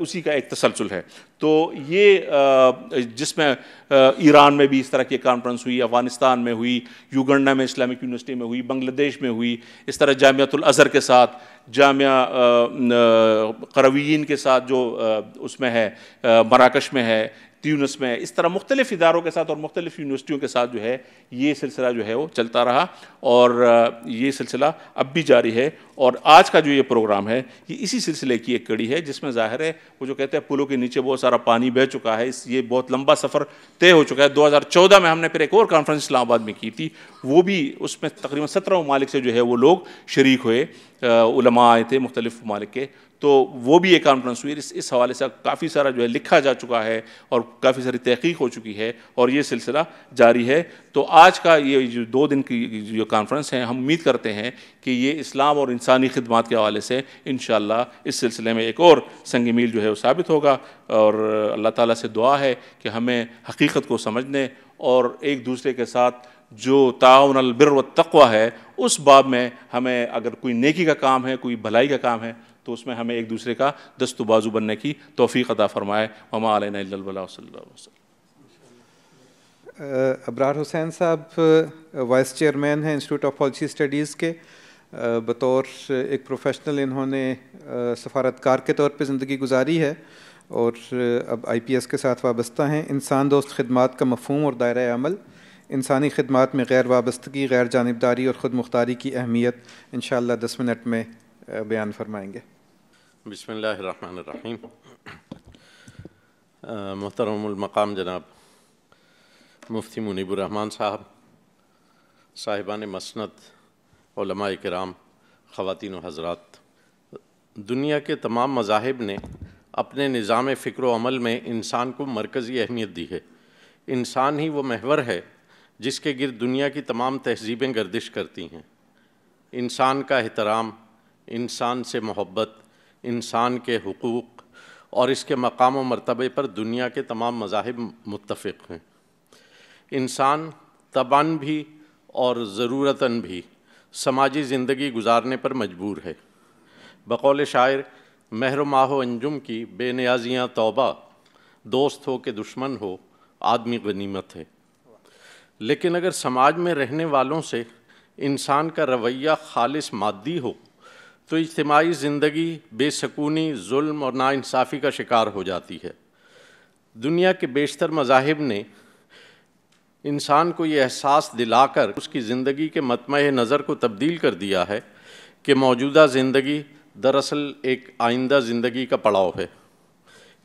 उसी का एक तसलसल है तो ये जिसमें ईरान में भी इस तरह की कॉन्फ्रेंस हुई अफ़गानिस्तान में हुई युगंडा में इस्लामिक यूनिवर्सिटी में हुई बांग्लादेश में हुई इस तरह जामियातुल अज़हर के साथ जामिया करवीन के साथ जो उसमें है मराकश में है ट्यूनस में इस तरह मुख्तलिफ इदारों के साथ और मुख्तलिफ यूनिवर्सिटियों के साथ जो है ये सिलसिला जो है वो चलता रहा और ये सिलसिला अब भी जारी है और आज का जो ये प्रोग्राम है ये इसी सिलसिले की एक कड़ी है जिसमें ज़ाहिर है वो जो कहते हैं पुलों के नीचे बहुत सारा पानी बह चुका है इस ये बहुत लंबा सफ़र तय हो चुका है चौदह में हमने फिर एक और कॉन्फ्रेंस इस्लामाबाद में की थी वो भी उसमें तकरीबन सत्रह ममालिक से जो है वो लोग शरीक हुए आए थे मुख्तलिफ ममालिक के तो वो भी एक कॉन्फ्रेंस हुई इस इस हवाले से काफ़ी सारा जो है लिखा जा चुका है और काफ़ी सारी तहकीक हो चुकी है और ये सिलसिला जारी है तो आज का ये जो दो दिन की जो कॉन्फ्रेंस है हम उम्मीद करते हैं कि ये इस्लाम और इंसानी खदमात के हवाले से इन इस सिलसिले में एक और संग मील जो है वो साबित होगा और अल्लाह ताली से दुआ है कि हमें हकीकत को समझने और एक दूसरे के साथ जो ताउन अलबिर व तकवा है उस बाब में हमें अगर कोई नेकी का काम है कोई भलाई का काम है तो उसमें हमें एक दूसरे का दस्तु बाजू बनने की तोफ़ी अदा फ़रमाए ममा वसल्लम अबरार हुसैन साहब वाइस चेयरमैन हैं इंस्टीट्यूट ऑफ पॉलिसी स्टडीज़ के बतौर एक प्रोफेशनल इन्होंने सफारतकार के तौर पर ज़िंदगी गुजारी है और अब आईपीएस के साथ वाबस्ता हैं इंसान दोस्त खदमात का मफहम और दायरा अमल इंसानी खदमात में गैर वाबस्तगी गैर जानबदारी और ख़ुद मुख्तारी की अहमियत इन शस मिनट में बयान फरमाएँगे बिसमीम् मकाम जनाब मुफ्ती मुनीबरहमान साहब साहिबान मसनत कराम ख़वान हजरात दुनिया के तमाम मजाहब ने अपने निज़ाम फ़िक्र अमल में इंसान को मरकज़ी अहमियत दी है इंसान ही वो महवर है जिसके गिरद दुनिया की तमाम तहजीबें गर्दिश करती हैं इंसान का एहतराम इंसान से मोहब्बत इंसान के हकूक़ और इसके मकाम व मरतबे पर दुनिया के तमाम मजाहब मुतफ़ हैं इंसान तबान भी और ज़रूरता भी समाजी ज़िंदगी गुजारने पर मजबूर है बकौल शायर महर माह अंजुम की बेनियाजियाँ तोबा दोस्त हो के दुश्मन हो आदमी गनीमत है लेकिन अगर समाज में रहने वालों से इंसान का रवैया खालिस मादी हो तो इज्तमाही ज़िंदगी बेसकूनी जुल्म और नाानसाफ़ी का शिकार हो जाती है दुनिया के बेशतर मजाहब ने इंसान को ये एहसास दिलाकर उसकी ज़िंदगी के मतम नज़र को तब्दील कर दिया है कि मौजूदा ज़िंदगी दरअसल एक आइंदा ज़िंदगी का पड़ाव है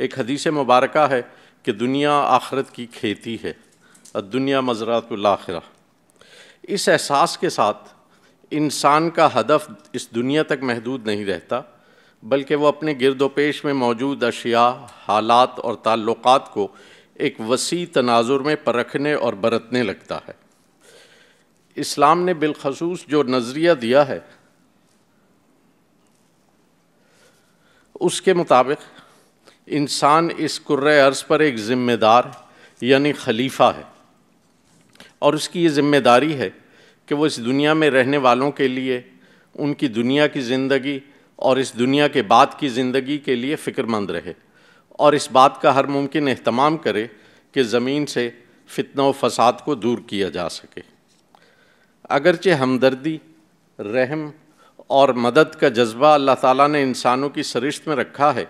एक हदीस मुबारक है कि दुनिया आखरत की खेती है और दुनिया मजरातुल्लाखरा इस एहसास के साथ इंसान का हदफ इस दुनिया तक महदूद नहीं रहता बल्कि वो अपने गिरदोपेश में मौजूद अशिया हालात और ताल्लुक़ को एक वसी तनाजुर में परखने और बरतने लगता है इस्लाम ने बिलखसूस जो नज़रिया दिया है उसके मुताबिक इंसान इस कुर्र अर्ज़ पर एक ज़िम्मेदार यानी खलीफा है और उसकी ये ज़िम्मेदारी है कि वो इस दुनिया में रहने वालों के लिए उनकी दुनिया की ज़िंदगी और इस दुनिया के बाद की ज़िंदगी के लिए फ़िक्रमंद रहे और इस बात का हर मुमकिन अहतमाम करे कि ज़मीन से फितना व फसाद को दूर किया जा सके अगरचे हमदर्दी रहम और मदद का जज्बा अल्लाह ताला ने इंसानों की सरिश्त में रखा है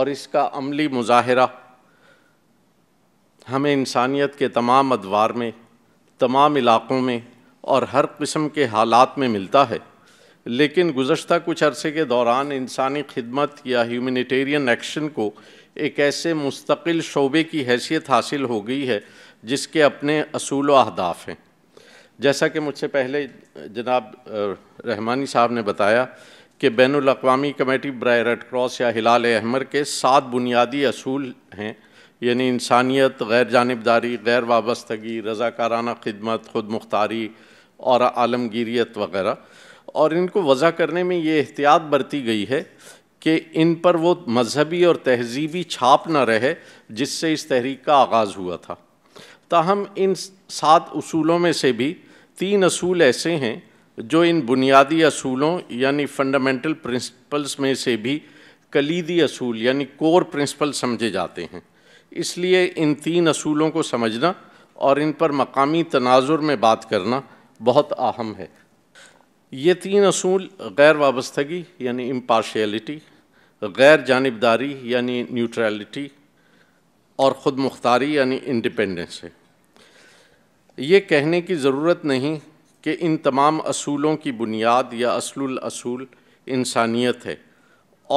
और इसका अमली मुजाहरा हमें इंसानियत के तमाम अदवार में तमाम इलाक़ों में और हर किस्म के हालात में मिलता है लेकिन गुज्त कुछ अरसे के दौरान इंसानी खिदमत या ह्यूमिटेरियन एक्शन को एक ऐसे मुस्तकिल शोबे की हैसियत हासिल हो गई है जिसके अपने असूल अहदाफ हैं जैसा कि मुझसे पहले जनाब रहमानी साहब ने बताया कि बैन अवी कमेटी ब्राय रेड क्रॉस या हिलाल अहमर के सात बुनियादी असूल हैं यानी इंसानियत गैर जानबदारी गैर वाबस्तगी रज़ाकाराना खिदमत खुद मुख्तारी और आलमगीरियत वगैरह और इनको वज़ा करने में ये एहतियात बरती गई है कि इन पर वो मजहबी और तहजीबी छाप ना रहे जिससे इस तहरीक का आगाज़ हुआ था ताहम इन सात असूलों में से भी तीन असूल ऐसे हैं जो इन बुनियादी असूलों यानी फंडामेंटल प्रिंसिपल्स में से भी कलीदी असूल यानी कोर प्रिंसिपल समझे जाते हैं इसलिए इन तीन असूलों को समझना और इन पर मकामी तनाजुर में बात करना बहुत अहम है ये तीन असूल गैर वाबस्तगी यानी इम्पार्शलिटी गैर जानबदारी यानी न्यूट्रलिटी और ख़ुद मुख्तारी यानी इंडिपेंडेंस है ये कहने की ज़रूरत नहीं कि इन तमाम असूलों की बुनियाद या असलुल असूल इंसानियत है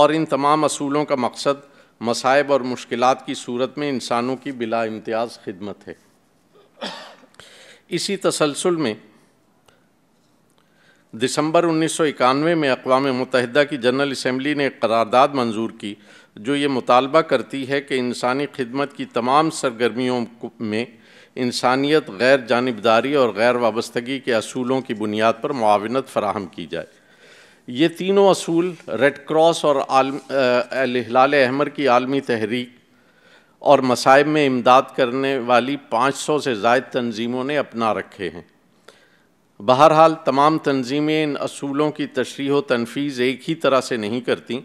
और इन तमाम असूलों का मकसद मसायब और मुश्किल की सूरत में इंसानों की बिला इम्तियाज़ खिदमत है इसी तसलसल में दिसंबर 1991 में अकवा मुतहदा की जनरल इसम्बली ने एक करारदाद मंजूर की जो ये मुतालबा करती है कि इंसानी खिदमत की तमाम सरगर्मियों में इंसानियत गैर जानबदारी और गैर वाबस्तगी के असूलों की बुनियाद पर मुआवनत फराहम की जाए ये तीनों असूल रेड क्रॉस और हिलाल अहमर की आलमी तहरीक और मसाइब में इमदाद करने वाली 500 से जायद तनज़ीमों ने अपना रखे हैं बहरहाल तमाम तनज़ीमें इन असूलों की तशरीह तनफीज़ एक ही तरह से नहीं करती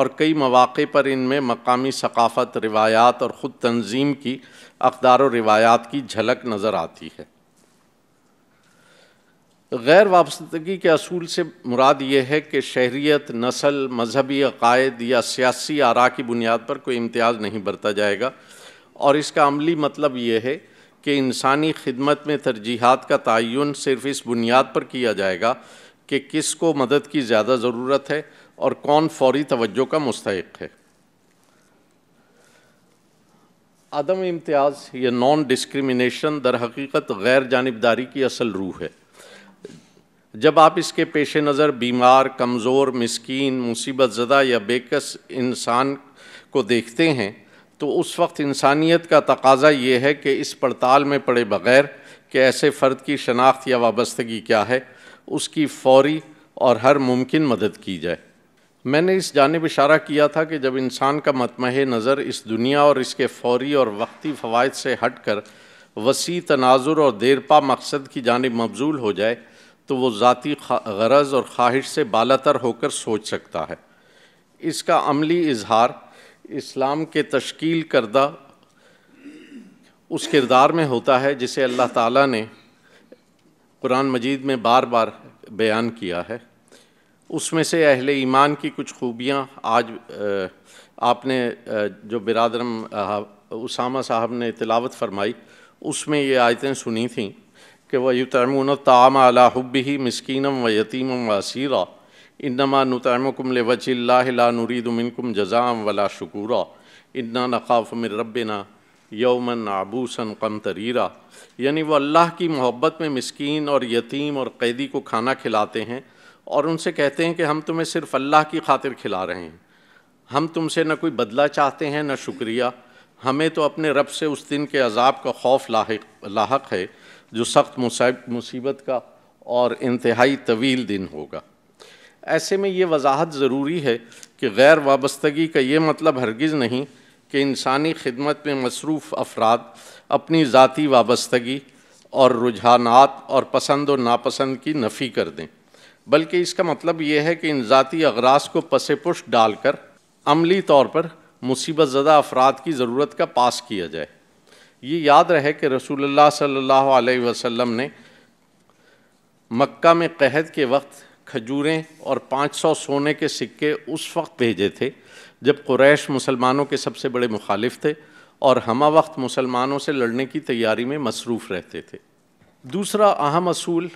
और कई मौाक़े पर इनमें मकामी सकाफ़त रिवायात और ख़ुद तनज़ीम की अकदार व रिवायात की झलक नज़र आती है गैर वाबस्तगी के असूल से मुराद ये है कि शहरीत नस्ल मजहबी अकायद या सियासी आरा की बुनियाद पर कोई इम्तियाज़ नहीं बरता जाएगा और इसका अमली मतलब ये है कि इंसानी खिदमत में तरजीहत का तयन सिर्फ इस बुनियाद पर किया जाएगा कि किस को मदद की ज़्यादा ज़रूरत है और कौन फौरी तवज्जो का मुस्तक है अदम इम्तियाज़ या नॉन डिस्क्रिमिनेशन दर हकीकत गैर जानबदारी की असल रूह है जब आप इसके पेश नज़र बीमार कमज़ोर मस्किन मुसीबत ज़दा या बेकस इंसान को देखते हैं तो उस वक्त इंसानियत का तकाजा ये है कि इस पड़ताल में पड़े बग़ैर कि ऐसे फ़र्द की शनाख्त या वाबस्तगी क्या है उसकी फौरी और हर मुमकिन मदद की जाए मैंने इस जानब इशारा किया था कि जब इंसान का मतमह नज़र इस दुनिया और इसके फौरी और वक्ती फ़वाद से हट कर वसी तनाजुर और देरपा मकसद की जानब मबजूल हो जाए तो वो ज़ाती गरज़ और ख्वाहिश से तर होकर सोच सकता है इसका अमली इजहार इस्लाम के तश्कील करदा उस किरदार में होता है जिसे अल्लाह ताला ने कुरान मजीद में बार बार बयान किया है उसमें से अहल ईमान की कुछ खूबियाँ आज आपने जो बिरादरम उसामा साहब ने तिलावत फरमाई उसमें ये आयतें सुनी थीं कि वह युतमून ताम अला हब्बी मिसकीनम व यतीम व असीरा इनमा नुतमकुम मिनकुम जजाम वला शकूरा इन्ना नखाफ मिर रबना यौमन आबूसन कम तरीरा यानी वो अल्लाह की मोहब्बत में मस्किन और यतीम और कैदी को खाना खिलाते हैं और उनसे कहते हैं कि हम तुम्हें सिर्फ़ अल्लाह की खातिर खिला रहे हैं हम तुमसे न कोई बदला चाहते हैं न शुक्रिया हमें तो अपने रब से उस दिन के अजाब का खौफ लाक लाक है जो सख्त मुसीबत का और इंतहाई तवील दिन होगा ऐसे में ये वजाहत ज़रूरी है कि गैर वाबस्तगी का ये मतलब हरगिज़ नहीं कि इंसानी खिदमत में मसरूफ़ अफराद अपनी ज़ाती वाबस्तगी और रुझानात और पसंद और नापसंद की नफ़ी कर दें बल्कि इसका मतलब ये है कि इन ज़ाती अगराज को पसेपुश पुश डालकर अमली तौर पर मुसीबत ज़दा अफराद की ज़रूरत का पास किया जाए ये याद रहे कि रसूल सल्ला वसम ने मक्का में कहद के वक्त खजूरें और 500 सोने के सिक्के उस वक्त भेजे थे जब कुरैश मुसलमानों के सबसे बड़े मुखालिफ थे और हमा वक्त मुसलमानों से लड़ने की तैयारी में मसरूफ़ रहते थे दूसरा अहम असूल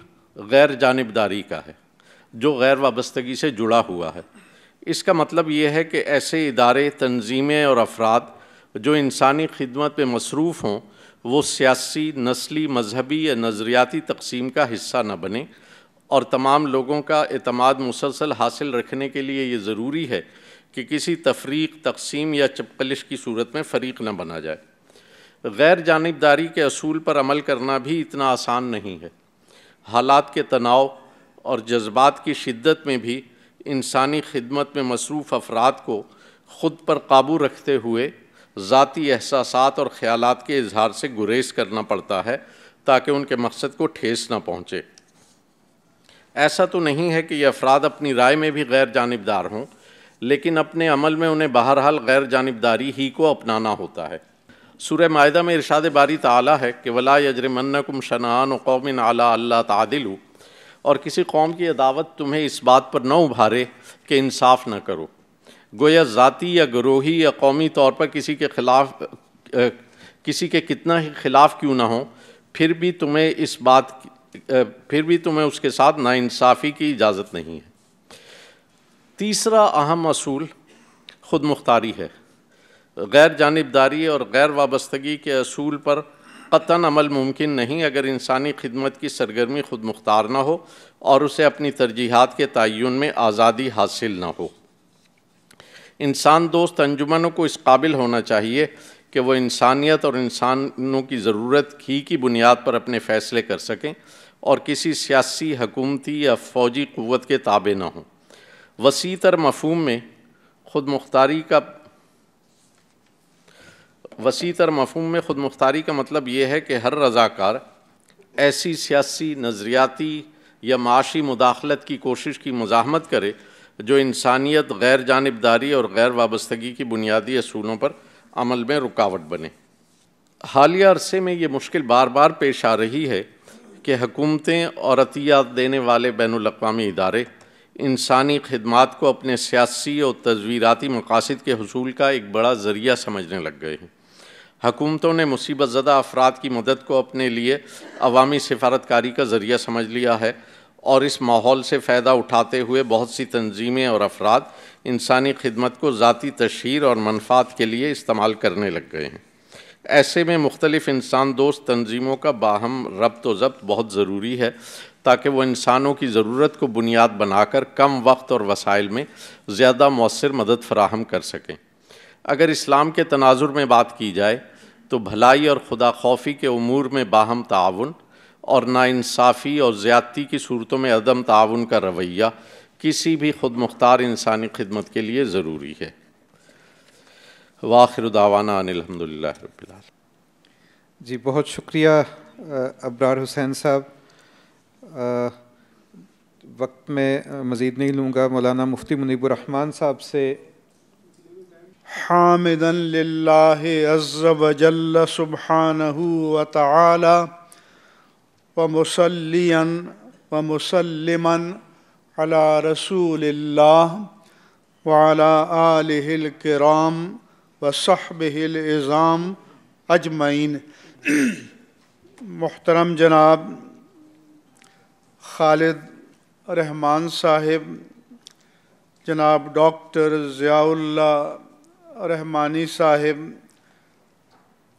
गैर जानबदारी का है जो गैर वाबस्तगी से जुड़ा हुआ है इसका मतलब ये है कि ऐसे इदारे तनज़ीमें और अफराद जो इंसानी खिदमत में मसरूफ़ हों वो सियासी नस्ली मजहबी या नज़रियाती तकसीम का हिस्सा न बने और तमाम लोगों का अतमाद मुसलसल हासिल रखने के लिए ये ज़रूरी है कि किसी तफरीक तकसीम या चपकलिश की सूरत में फ़रीक न बना जाए गैर जानबदारी के असूल पर अमल करना भी इतना आसान नहीं है हालात के तनाव और जज्बात की शिद्दत में भी इंसानी खिदमत में मसरूफ़ अफराद को ख़ुद पर काबू रखते हुए ज़ाती एहसास और ख़्यालत के इजहार से गुरेज करना पड़ता है ताकि उनके मकसद को ठेस ना पहुँचे ऐसा तो नहीं है कि ये अफराद अपनी राय में भी गैर जानबदार हों लेकिन अपने अमल में उन्हें बहरहाल गैर जानबदारी ही को अपनाना होता है सूर्य माहा में इरशाद बारी तला है कि वला यजरमन्नकुम शनान कौमिन आला अल्लाह तादिलू और किसी कौम की अदावत तुम्हें इस बात पर न उभारे कि इंसाफ न करो गोया ज़ाती या ग्रोही या कौमी तौर पर किसी के ख़िलाफ़ किसी के कितना ही खिलाफ क्यों ना हो फिर भी तुम्हें इस बात फिर भी तुम्हें उसके साथ नाइंसाफ़ी की इजाज़त नहीं है तीसरा अहम असूल ख़ुद मुख्तारी है गैर जानबदारी और गैर वाबस्तगी के असूल पर कतन अमल मुमकिन नहीं अगर इंसानी खिदमत की सरगर्मी ख़ुद मुख्तार ना हो और उसे अपनी तरजीहत के तयन में आज़ादी हासिल ना हो इंसान दोस्त अंजुमनों को इस काबिल होना चाहिए कि वह इंसानियत और इंसानों की ज़रूरत ही की बुनियाद पर अपने फ़ैसले कर सकें और किसी सियासी हकूमती या फौजी क़वत के ताबे ना हों वसी तर मफहम में ख़ुद मुख्तारी का वसी तर मफहम में ख़ुद मुख्तारी का मतलब ये है कि हर रज़ाकार ऐसी सियासी नज़रियाती या माशी मुदाखलत की कोशिश की मज़ात करे जो इंसानियत गैर जानबदारी और गैर वाबस्तगी की बुनियादी असूलों पर अमल में रुकावट बने हालिया अरसे में ये मुश्किल बार बार पेश आ रही है कि हकूमतें और अतियात देने वाले बैन अवी इदारे इंसानी खदमात को अपने सियासी और तजवीराती मकासद के हसूल का एक बड़ा ज़रिया समझने लग गए हैं हकूमतों ने मुसीबत ज़दा अफराद की मदद को अपने लिए अवामी सफारतकारी का ज़रिया समझ लिया है और इस माहौल से फ़ायदा उठाते हुए बहुत सी तनज़ीमें और अफराद इंसानी खदमत को ज़ाती तशहर और मनफात के लिए इस्तेमाल करने लग गए हैं ऐसे में मुख्तलिफ़ इंसान दोस्त तंजीमों का बाहम रबत ज़ब्त बहुत ज़रूरी है ताकि वह इंसानों की ज़रूरत को बुनियाद बनाकर कम वक्त और वसाइल में ज़्यादा मौसर मदद फराहम कर सकें अगर इस्लाम के तनाजुर में बात की जाए तो भलाई और खुदा खौफी के अमूर में बाहम ताउन और नासाफ़ी और ज़्यादती की सूरतों में अदम ताउन का रवैया किसी भी खुद मुख्तार इंसानी खदमत के लिए ज़रूरी है वाखिर दावाना अनिलहमदिल्ला रबाल जी बहुत शुक्रिया अबरार हुसैन साहब वक्त में मज़ीद नहीं लूँगा मौलाना मुफ्ती मुनीबरहमान साहब से हामिदन लाजल सुबहानहू व ताली व मुसलिन अला रसूल वाला आल कराम वसहबिलज़ाम अजमैन मोहतरम जनाब खालिद रहमान साहिब जनाब डॉक्टर ज़ियाउल्ला रहमानी साहिब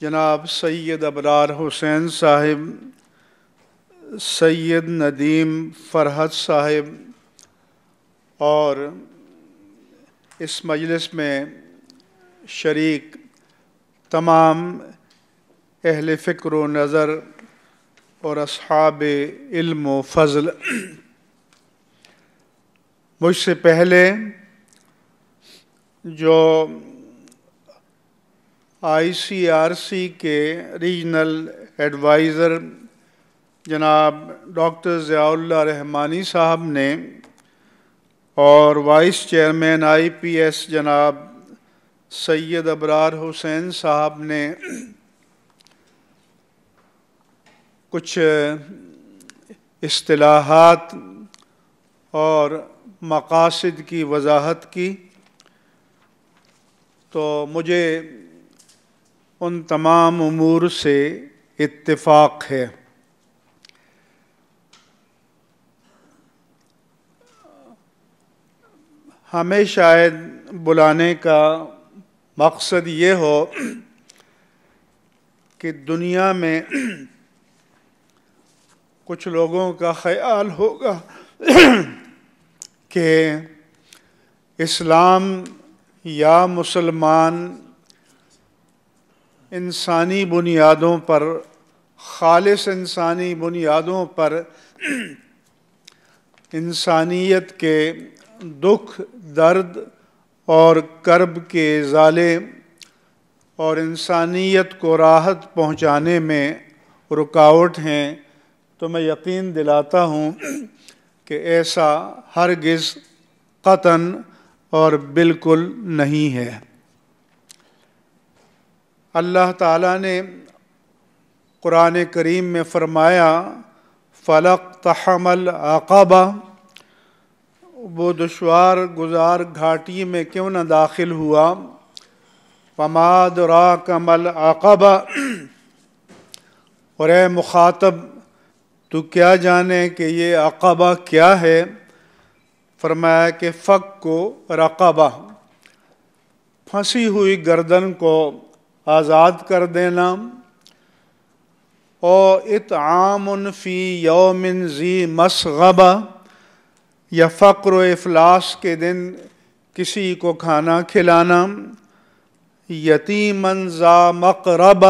जनाब सैयद अबरार हुसैन साहिब सैयद नदीम फरहत साहिब और इस मजलिस में शरीक तमाम अहल फ़िक्र नज़र और अब इल्म व फज़ल मुझसे पहले जो आईसीआरसी के रीजनल एडवाइज़र जनाब डॉक्टर ज़ियाल्ला रहमानी साहब ने और वाइस चेयरमैन आईपीएस जनाब सैयद अबरार हुसैन साहब ने कुछ असलाहत और मकासद की वजाहत की तो मुझे उन तमाम उमूर से इतफ़ाक़ है हमें शायद बुलाने का मकसद ये हो कि दुनिया में कुछ लोगों का ख्याल होगा कि इस्लाम या मुसलमान इंसानी बुनियादों पर खालिस इंसानी बुनियादों पर इंसानियत के दुख दर्द और कर्ब के ज़ाले और इंसानियत को राहत पहुंचाने में रुकावट हैं तो मैं यकीन दिलाता हूं कि ऐसा हरगिज़ कतन और बिल्कुल नहीं है अल्लाह ताला ने क़ुरान करीम में फ़रमाया फ़लक तहमल आकाबा वो दुशवार गुजार घाटी में क्यों न दाखिल हुआ पमाद रा कमल आकबा और ए मुखातब तो क्या जाने कि ये अकबा क्या है फरमाया कि फ़क को रकबा फंसी हुई गर्दन को आज़ाद कर देना और इत आमफ़ी यौमिन जी मसगबा या फ़क्र अफलास के दिन किसी को खाना खिलाना यतीमन जा मकरब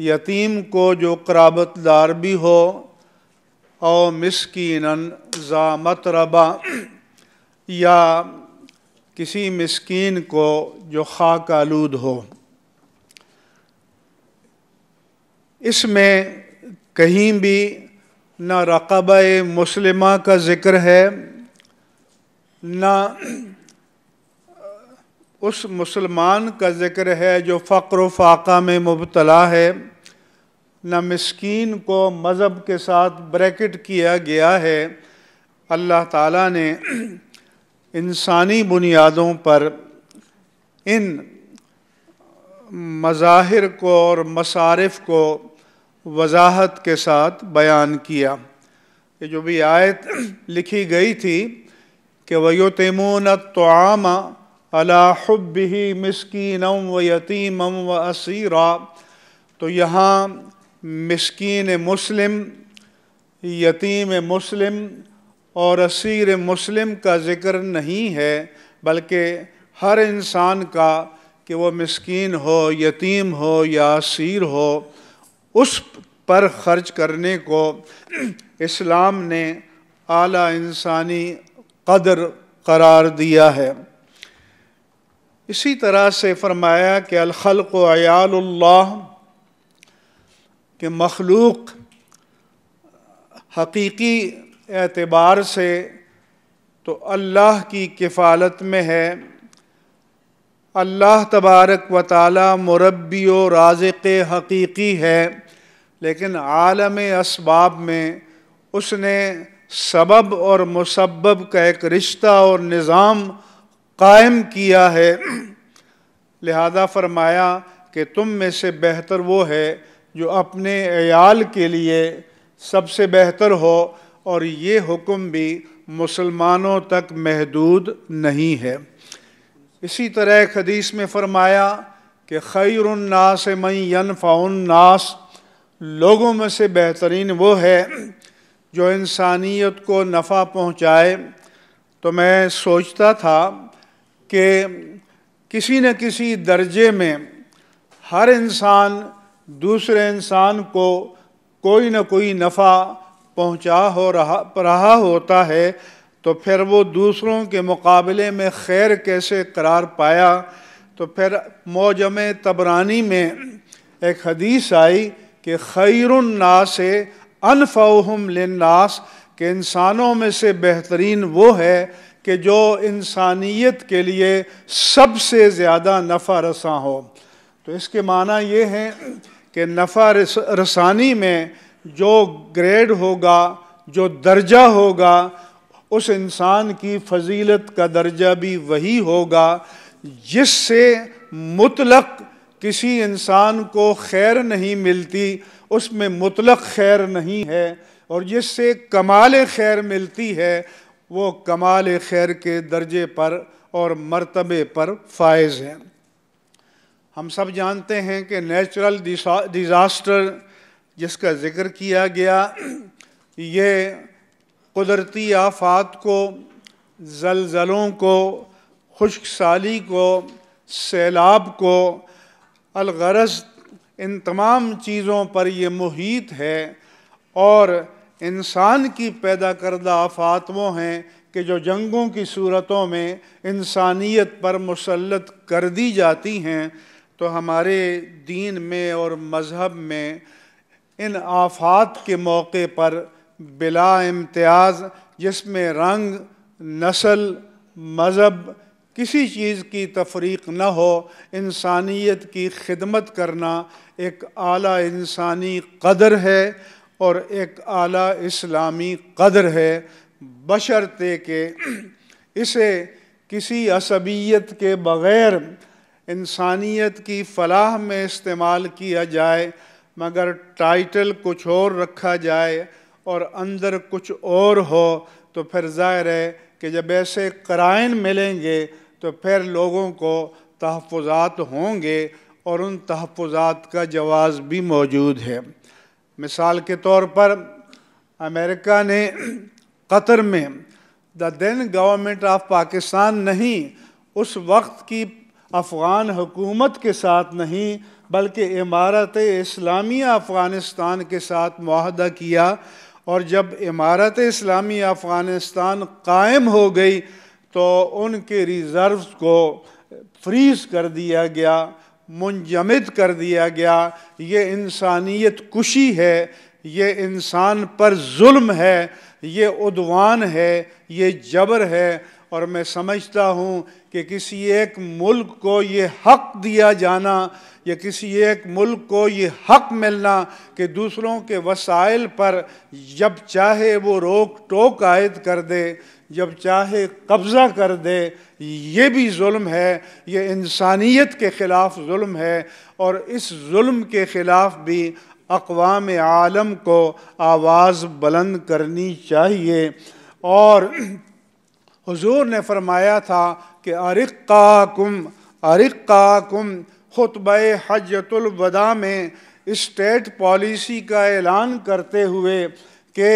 यतीम को जो कराबतदार भी हो औ मिसकीन जा मतरबा या किसी मिसकीन को जो खाक आलूद हो इसमें कहीं भी ना रकब मुसलमा का ज़िक्र है ना उस मुसलमान का ज़िक्र है जो फ़क्र फाका में मुबतला है ना मस्किन को मज़हब के साथ ब्रैकेट किया गया है अल्लाह ताला ने इंसानी बुनियादों पर इन मज़ाहिर को और मसारफ को वजाहत के साथ बयान किया ये जो भी आयत लिखी गई थी कि वयोतमून तोआम अलाहबी मस्किनम व यतीम व असीरा तो यहाँ मस्किन मुस्लिम यतीम मुस्लिम और असीर मुस्लिम का ज़िक्र नहीं है बल्कि हर इंसान का कि वह मस्किन हो यतीम हो या असीर हो उस पर खर्च करने को इस्लाम ने आला इंसानी कदर करार दिया है इसी तरह से फरमाया कि अलखल को अयाल्ला के मखलूक हकीकी एतबार से तो अल्लाह की किफ़ालत में है अल्लाह तबारक व ताली मुरबी व राज़ हकीकी है लेकिन आलम इसबाब में उसने सबब और मुसबब का एक रिश्ता और निज़ाम कायम किया है लिहाजा फरमाया कि तुम में से बेहतर वो है जो अपने अयाल के लिए सबसे बेहतर हो और ये हुक्म भी मुसलमानों तक महदूद नहीं है इसी तरह एक हदीस में फरमाया कि खैरनास मई यन फ़ाउन्नास लोगों में से बेहतरीन वो है जो इंसानियत को नफ़ा पहुंचाए तो मैं सोचता था कि किसी न किसी दर्जे में हर इंसान दूसरे इंसान को कोई न कोई नफ़ा पहुंचा हो रहा रहा होता है तो फिर वो दूसरों के मुकाबले में खैर कैसे करार पाया तो फिर मौजम तबरानी में एक हदीस आई कि खैर से अनफम लिनास के इंसानों में से बेहतरीन वो है कि जो इंसानियत के लिए सबसे ज़्यादा नफ़ा रसा हो तो इसके माना ये हैं कि नफ़ा रस, रसानी में जो ग्रेड होगा जो दर्जा होगा उस इंसान की फजीलत का दर्जा भी वही होगा जिससे मुतलक़ किसी इंसान को खैर नहीं मिलती उसमें मुतलक खैर नहीं है और जिससे कमाल खैर मिलती है वो कमाल खैर के दर्जे पर और मर्तबे पर फायज हैं हम सब जानते हैं कि नेचुरल डिज़ास्टर जिसका ज़िक्र किया गया ये कुदरती आफात को जलज़लों को खुश्क साली को सैलाब को अलगरज इन तमाम चीज़ों पर ये मुहित है और इंसान की पैदा करदा आफात वो हैं कि जो जंगों की सूरतों में इंसानियत पर मुसलत कर दी जाती हैं तो हमारे दीन में और मज़हब में इन आफात के मौके पर बिला इम्तियाज़ जिसमें रंग नस्ल मज़हब किसी चीज़ की तफरीक न हो इंसानियत की खिदमत करना एक आला इंसानी कदर है और एक आला इस्लामी कदर है बशर्ते के इसे किसी असबियत के बग़ैर इंसानियत की फलाह में इस्तेमाल किया जाए मगर टाइटल कुछ और रखा जाए और अंदर कुछ और हो तो फिर ज़ाहिर है कि जब ऐसे कराइन मिलेंगे तो फिर लोगों को तहफ़ात होंगे और उन तहफ़ात का जवाज़ भी मौजूद है मिसाल के तौर पर अमेरिका ने कतर में द दिन गवर्नमेंट ऑफ पाकिस्तान नहीं उस वक्त की अफ़गान हुकूमत के साथ नहीं बल्कि इमारत इस्लामिया अफ़गानिस्तान के साथ माहदा किया और जब इमारत इस्लामी अफ़गानिस्तान कायम हो गई तो उनके रिज़र्व्स को फ्रीज कर दिया गया मुंजमद कर दिया गया ये इंसानियत कुशी है ये इंसान पर जुल्म है ये उदवान है ये जबर है और मैं समझता हूँ कि किसी एक मुल्क को ये हक दिया जाना या किसी एक मुल्क को ये हक मिलना कि दूसरों के वसाइल पर जब चाहे वो रोक टोक आयद कर दे जब चाहे कब्ज़ा कर दे ये भी जुल्म है ये इंसानियत के ख़िलाफ़ जुल्म है और इस जुल्म के ख़िलाफ़ भी अकवाम आलम को आवाज़ बुलंद करनी चाहिए और हुजूर ने फरमाया था कि अरिक्काकुम अरक्काकुम खुतब हजतुलवदा में स्टेट पॉलिसी का ऐलान करते हुए कि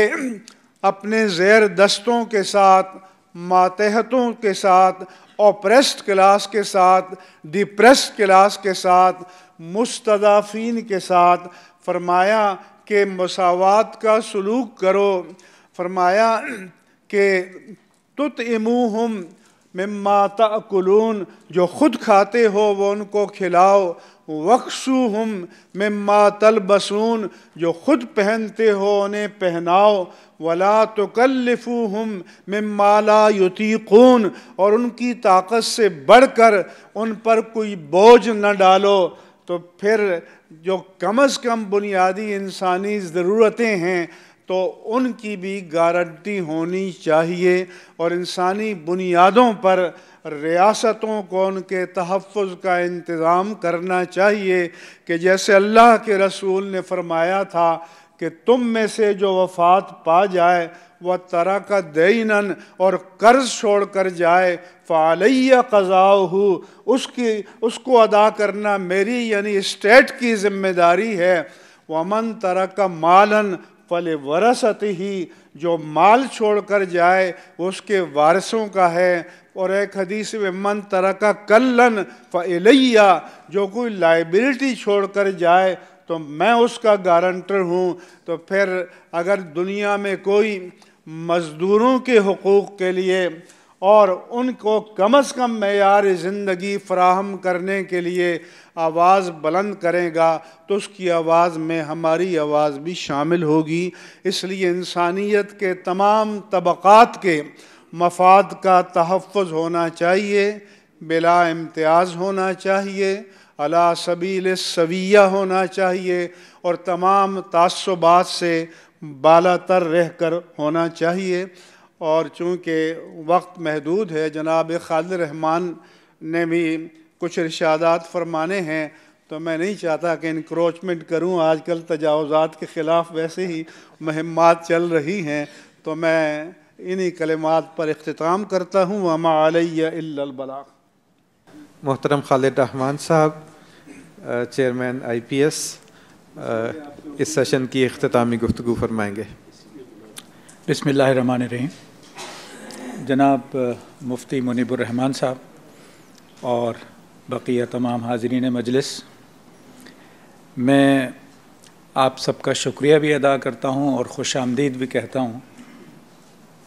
अपने जैर दस्तों के साथ मातहतों के साथ ऑप्रेस्ड क्लास के साथ डिप्रेस क्लास के साथ मुस्तदाफीन के साथ फरमाया कि मसावत का सलूक करो फरमाया कि तुत इमू हम मम्मा तकलून जो खुद खाते हो वो उनको खिलाओ वक्सू हम में मातल बसून जो ख़ुद पहनते हो उन्हें पहनाओ वला तो कल्लफ़ू हम में माला युतीकून और उनकी ताकत से बढ़कर उन पर कोई बोझ न डालो तो फिर जो कम अज़ कम बुनियादी इंसानी ज़रूरतें हैं तो उनकी भी गारंटी होनी चाहिए और इंसानी बुनियादों पर रियासतों को उनके तहफ़ का इंतज़ाम करना चाहिए कि जैसे अल्लाह के रसूल ने फरमाया था कि तुम में से जो वफात पा जाए वह तरह का दिन और कर्ज छोड़ कर जाए फालैया कज़ाओ हो उसकी उसको अदा करना मेरी यानी स्टेट की जिम्मेदारी है वमन तरह का मालन फल वरसत ही जो माल छोड़कर जाए उसके वारसों का है और एक हदीस में मन तरह का कल्लन फलैया जो कोई लाइबिलिटी छोड़कर जाए तो मैं उसका गारंटर हूँ तो फिर अगर दुनिया में कोई मज़दूरों के हकूक़ के लिए और उनको कम अज़ कम मैार ज़िंदगी फ़राहम करने के लिए आवाज़ बुलंद करेगा तो उसकी आवाज़ में हमारी आवाज़ भी शामिल होगी इसलिए इंसानियत के तमाम तबक़ात के मफाद का तहफ़ होना चाहिए बिला इम्तियाज़ होना चाहिए अला सबील सवैया होना चाहिए और तमाम तसबात से बाला तर रह कर होना चाहिए और चूँकि वक्त महदूद है जनाब खाल रहमान ने भी कुछ इर्शादात फरमाने हैं तो मैं नहीं चाहता कि इनक्रोचमेंट करूं आजकल तजावज़ात के ख़िलाफ़ वैसे ही महमात चल रही हैं तो मैं इन्हीं कलमात पर अख्ताम करता हूँ वमा अलबला मोहतरम खालिद रहमान साहब चेयरमैन आई पी एस इस सेशन की अख्तामी गुफ्तु फरमाएँगे बसमिल्ल रही जनाब मुफ्ती मुनीबरहमान साहब और बकिया तमाम हाजरीन मजलिस मैं आप सबका शुक्रिया भी अदा करता हूँ और खुश आमदीद भी कहता हूँ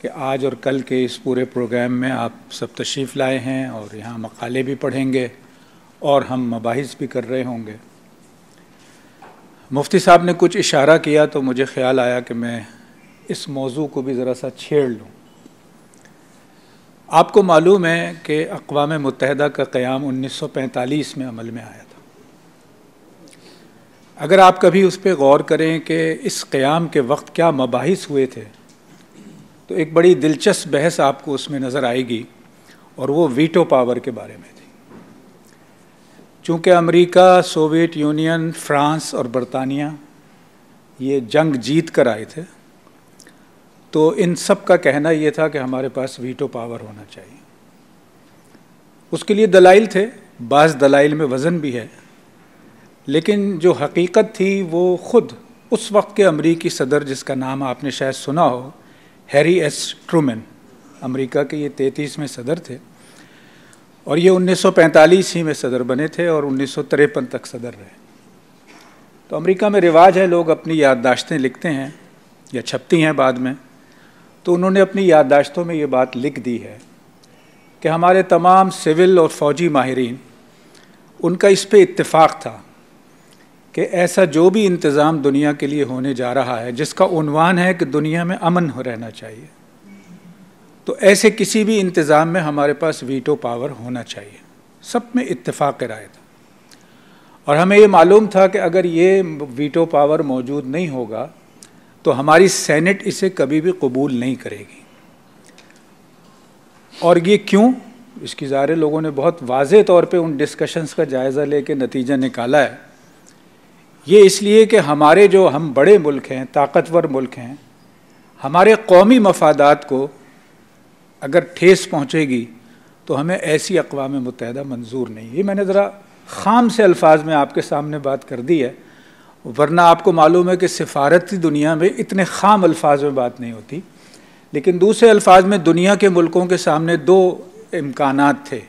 कि आज और कल के इस पूरे प्रोग्राम में आप सब तशरीफ़ लाए हैं और यहाँ मकाले भी पढ़ेंगे और हम मबाहिस भी कर रहे होंगे मुफ्ती साहब ने कुछ इशारा किया तो मुझे ख्याल आया कि मैं इस मौजू को भी ज़रा सा छेड़ लूँ आपको मालूम है कि अकवा मुतहदा का क़्याम 1945 में अमल में आया था अगर आप कभी उस पर गौर करें कि इस क़्याम के वक्त क्या मबाहिस हुए थे तो एक बड़ी दिलचस्प बहस आपको उसमें नज़र आएगी और वो वीटो पावर के बारे में थी चूँकि अमेरिका सोवियत यूनियन फ्रांस और बरतानिया ये जंग जीत कर आए थे तो इन सब का कहना ये था कि हमारे पास वीटो पावर होना चाहिए उसके लिए दलाइल थे बाज़ दलाइल में वज़न भी है लेकिन जो हकीकत थी वो ख़ुद उस वक्त के अमरीकी सदर जिसका नाम आपने शायद सुना हो हैरी एस ट्रूमैन अमेरिका के ये तैंतीसवें सदर थे और ये 1945 ही में सदर बने थे और उन्नीस तक सदर रहे तो अमेरिका में रिवाज है लोग अपनी याददाश्तें लिखते हैं या छपती हैं बाद में तो उन्होंने अपनी याददाश्तों में ये बात लिख दी है कि हमारे तमाम सिविल और फौजी माहरीन उनका इस पर इत्तेफाक था कि ऐसा जो भी इंतज़ाम दुनिया के लिए होने जा रहा है जिसका उनवान है कि दुनिया में अमन हो रहना चाहिए तो ऐसे किसी भी इंतज़ाम में हमारे पास वीटो पावर होना चाहिए सब में इत्तेफाक राय था और हमें ये मालूम था कि अगर ये वीटो पावर मौजूद नहीं होगा तो हमारी सेनेट इसे कभी भी कबूल नहीं करेगी और ये क्यों इसकी ज़ारे लोगों ने बहुत वाज तौर पे उन डिस्कशंस का जायज़ा लेके नतीजा निकाला है ये इसलिए कि हमारे जो हम बड़े मुल्क हैं ताकतवर मुल्क हैं हमारे कौमी मफादात को अगर ठेस पहुँचेगी तो हमें ऐसी अकवा मुतहदा मंजूर नहीं ये मैंने ज़रा ख़ाम से अल्फाज में आपके सामने बात कर दी है वरना आपको मालूम है कि सिफारती दुनिया में इतने खाम अल्फाज में बात नहीं होती लेकिन दूसरे अल्फाज में दुनिया के मुल्कों के सामने दो इम्कान थे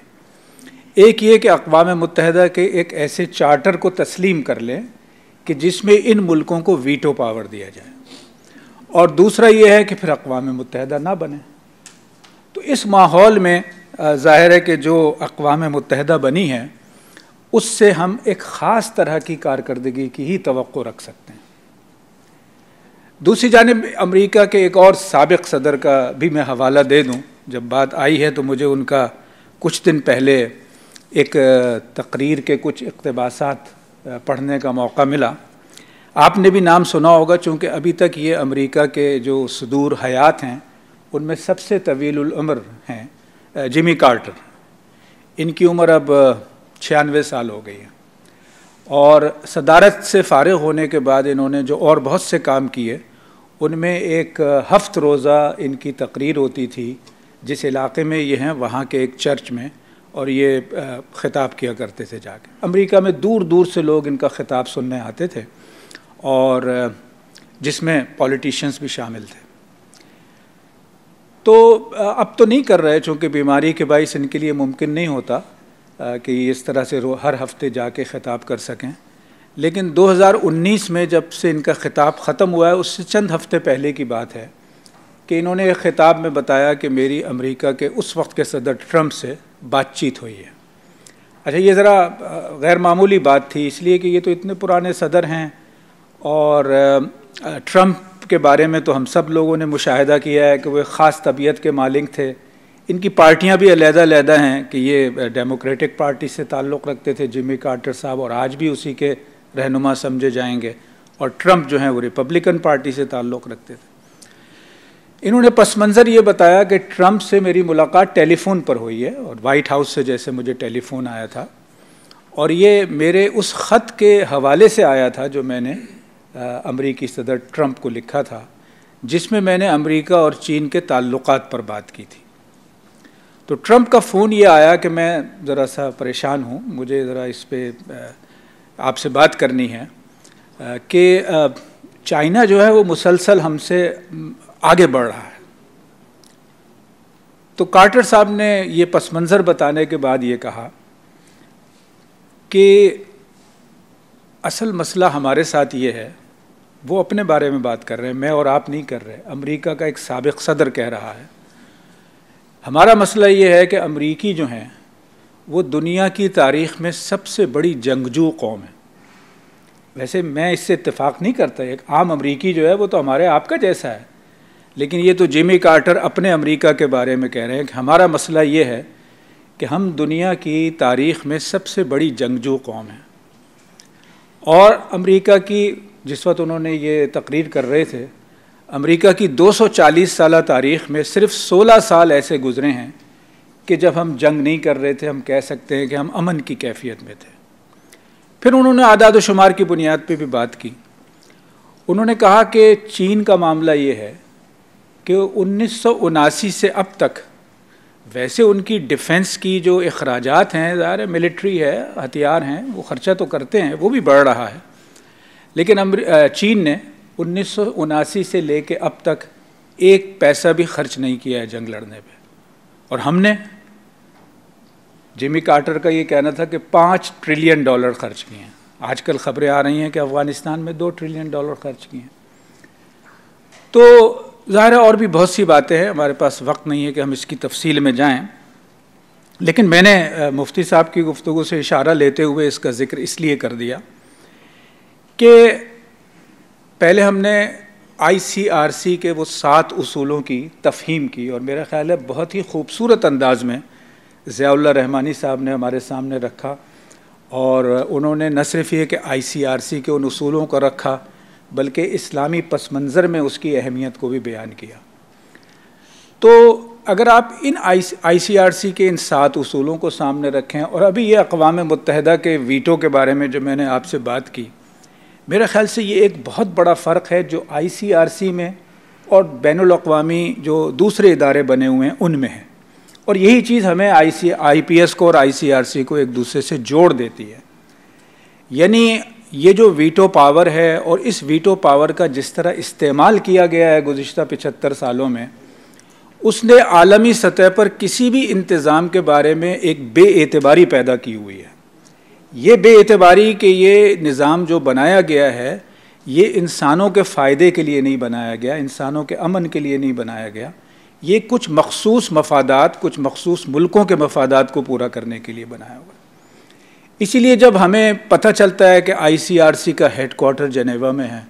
एक ये कि अकवा मुतहदा के एक ऐसे चार्टर को तस्लीम कर लें कि जिसमें इन मुल्कों को वीटो पावर दिया जाए और दूसरा ये है कि फिर अकवा मुतहदा ना बने तो इस माहौल में ज़ाहिर है कि जो अकवा मुतहदा बनी है उससे हम एक ख़ास तरह की कारकर्दगी की ही तो रख सकते हैं दूसरी जानब अमरीका के एक और सबक सदर का भी मैं हवाला दे दूँ जब बात आई है तो मुझे उनका कुछ दिन पहले एक तकरीर के कुछ इकतबासात पढ़ने का मौका मिला आपने भी नाम सुना होगा चूँकि अभी तक ये अमरीका के जो सदूर हयात हैं उनमें सबसे तवील उम्र हैं जिमी कार्टर इनकी उम्र अब छियानवे साल हो गई हैं और सदारत से फ़ारग होने के बाद इन्होंने जो और बहुत से काम किए उनमें एक हफ्त रोज़ा इनकी तकरीर होती थी जिस इलाके में ये हैं वहाँ के एक चर्च में और ये ख़िताब किया करते थे जाके अमेरिका में दूर दूर से लोग इनका ख़िताब सुनने आते थे और जिसमें पॉलिटिशियंस भी शामिल थे तो अब तो नहीं कर रहे चूँकि बीमारी के बायस इनके लिए मुमकिन नहीं होता कि इस तरह से हर हफ्ते जाके ख़िताब कर सकें लेकिन 2019 में जब से इनका ख़िताब ख़त्म हुआ है उससे चंद हफ्ते पहले की बात है कि इन्होंने एक ख़िताब में बताया कि मेरी अमेरिका के उस वक्त के सदर ट्रंप से बातचीत हुई है अच्छा ये ज़रा गैर मामूली बात थी इसलिए कि ये तो इतने पुराने सदर हैं और ट्रंप के बारे में तो हम सब लोगों ने मुशाह किया है कि वह ख़ास तबीयत के मालिक थे इनकी पार्टियां भी अलहदा अलहदा हैं कि ये डेमोक्रेटिक पार्टी से ताल्लुक़ रखते थे जिमी कार्टर साहब और आज भी उसी के रहनुमा समझे जाएंगे और ट्रंप जो हैं वो रिपब्लिकन पार्टी से ताल्लुक़ रखते थे इन्होंने पस मंज़र ये बताया कि ट्रंप से मेरी मुलाकात टेलीफोन पर हुई है और वाइट हाउस से जैसे मुझे टेलीफोन आया था और ये मेरे उस ख़त के हवाले से आया था जो मैंने अमरीकी सदर ट्रंप को लिखा था जिसमें मैंने अमेरिका और चीन के ताल्लुकात पर बात की थी तो ट्रंप का फ़ोन ये आया कि मैं ज़रा सा परेशान हूँ मुझे ज़रा इस पर आपसे बात करनी है कि चाइना जो है वो मुसलसल हमसे आगे बढ़ रहा है तो कार्टर साहब ने ये पस मंज़र बताने के बाद ये कहा कि असल मसला हमारे साथ ये है वो अपने बारे में बात कर रहे हैं मैं और आप नहीं कर रहे अमेरिका का एक सबक सदर कह रहा है हमारा मसला ये है कि अमरीकी जो हैं वो दुनिया की तारीख में सबसे बड़ी जंगजू कौम है वैसे मैं इससे इतफाक़ नहीं करता एक आम अमरीकी जो है वो तो हमारे आपका जैसा है लेकिन ये तो जिमी कार्टर अपने अमेरिका के बारे में कह रहे हैं कि हमारा मसला ये है कि हम दुनिया की तारीख में सबसे बड़ी जंगजू कौम है और अमेरिका की जिस वक्त उन्होंने ये तकरीर कर रहे थे अमेरिका की 240 साल तारीख में सिर्फ 16 साल ऐसे गुजरे हैं कि जब हम जंग नहीं कर रहे थे हम कह सकते हैं कि हम अमन की कैफियत में थे फिर उन्होंने आदाद शुमार की बुनियाद पर भी बात की उन्होंने कहा कि चीन का मामला ये है कि उन्नीस से अब तक वैसे उनकी डिफेंस की जो अखराज हैं ज़ाहिर है मिलिट्री है हथियार हैं वो ख़र्चा तो करते हैं वो भी बढ़ रहा है लेकिन चीन ने उन्नीस से लेके अब तक एक पैसा भी खर्च नहीं किया है जंग लड़ने पे और हमने जिमी कार्टर का ये कहना था कि पाँच ट्रिलियन डॉलर खर्च किए हैं आजकल खबरें आ रही हैं कि अफ़गानिस्तान में दो ट्रिलियन डॉलर खर्च किए हैं तो ज़ाहिर और भी बहुत सी बातें हैं हमारे पास वक्त नहीं है कि हम इसकी तफसील में जाएं लेकिन मैंने मुफ्ती साहब की गुफ्तु से इशारा लेते हुए इसका ज़िक्र इसलिए कर दिया कि पहले हमने आईसीआरसी के वो सात उसूलों की तफहीम की और मेरा ख्याल है बहुत ही खूबसूरत अंदाज में ज़ियाउल्ला रहमानी साहब ने हमारे सामने रखा और उन्होंने न सिर्फ ये कि आईसीआरसी के उन उसूलों को रखा बल्कि इस्लामी पस मंज़र में उसकी अहमियत को भी बयान किया तो अगर आप इन आईसीआरसी के इन सात उसूलों को सामने रखें और अभी ये अकवा मुतहदा के वीटो के बारे में जो मैंने आपसे बात की मेरे ख्याल से ये एक बहुत बड़ा फ़र्क है जो आईसीआरसी में और बैन अवी जो दूसरे इदारे बने हुए हैं उनमें है और यही चीज़ हमें आई सी आई पी एस को और आई सी आर सी को एक दूसरे से जोड़ देती है यानी ये जो वीटो पावर है और इस वीटो पावर का जिस तरह इस्तेमाल किया गया है गुज्त पिचहत्तर सालों में उसने आलमी सतह पर किसी भी इंतज़ाम के बारे में एक बेएतबारी पैदा की हुई है ये बेएतबारी कि ये निज़ाम जो बनाया गया है ये इंसानों के फ़ायदे के लिए नहीं बनाया गया इंसानों के अमन के लिए नहीं बनाया गया ये कुछ मखसूस मफादात कुछ मखसूस मुल्कों के मफादात को पूरा करने के लिए बनाया हुआ इसीलिए जब हमें पता चलता है कि आईसीआरसी का हेड क्वार्टर जनेवा में है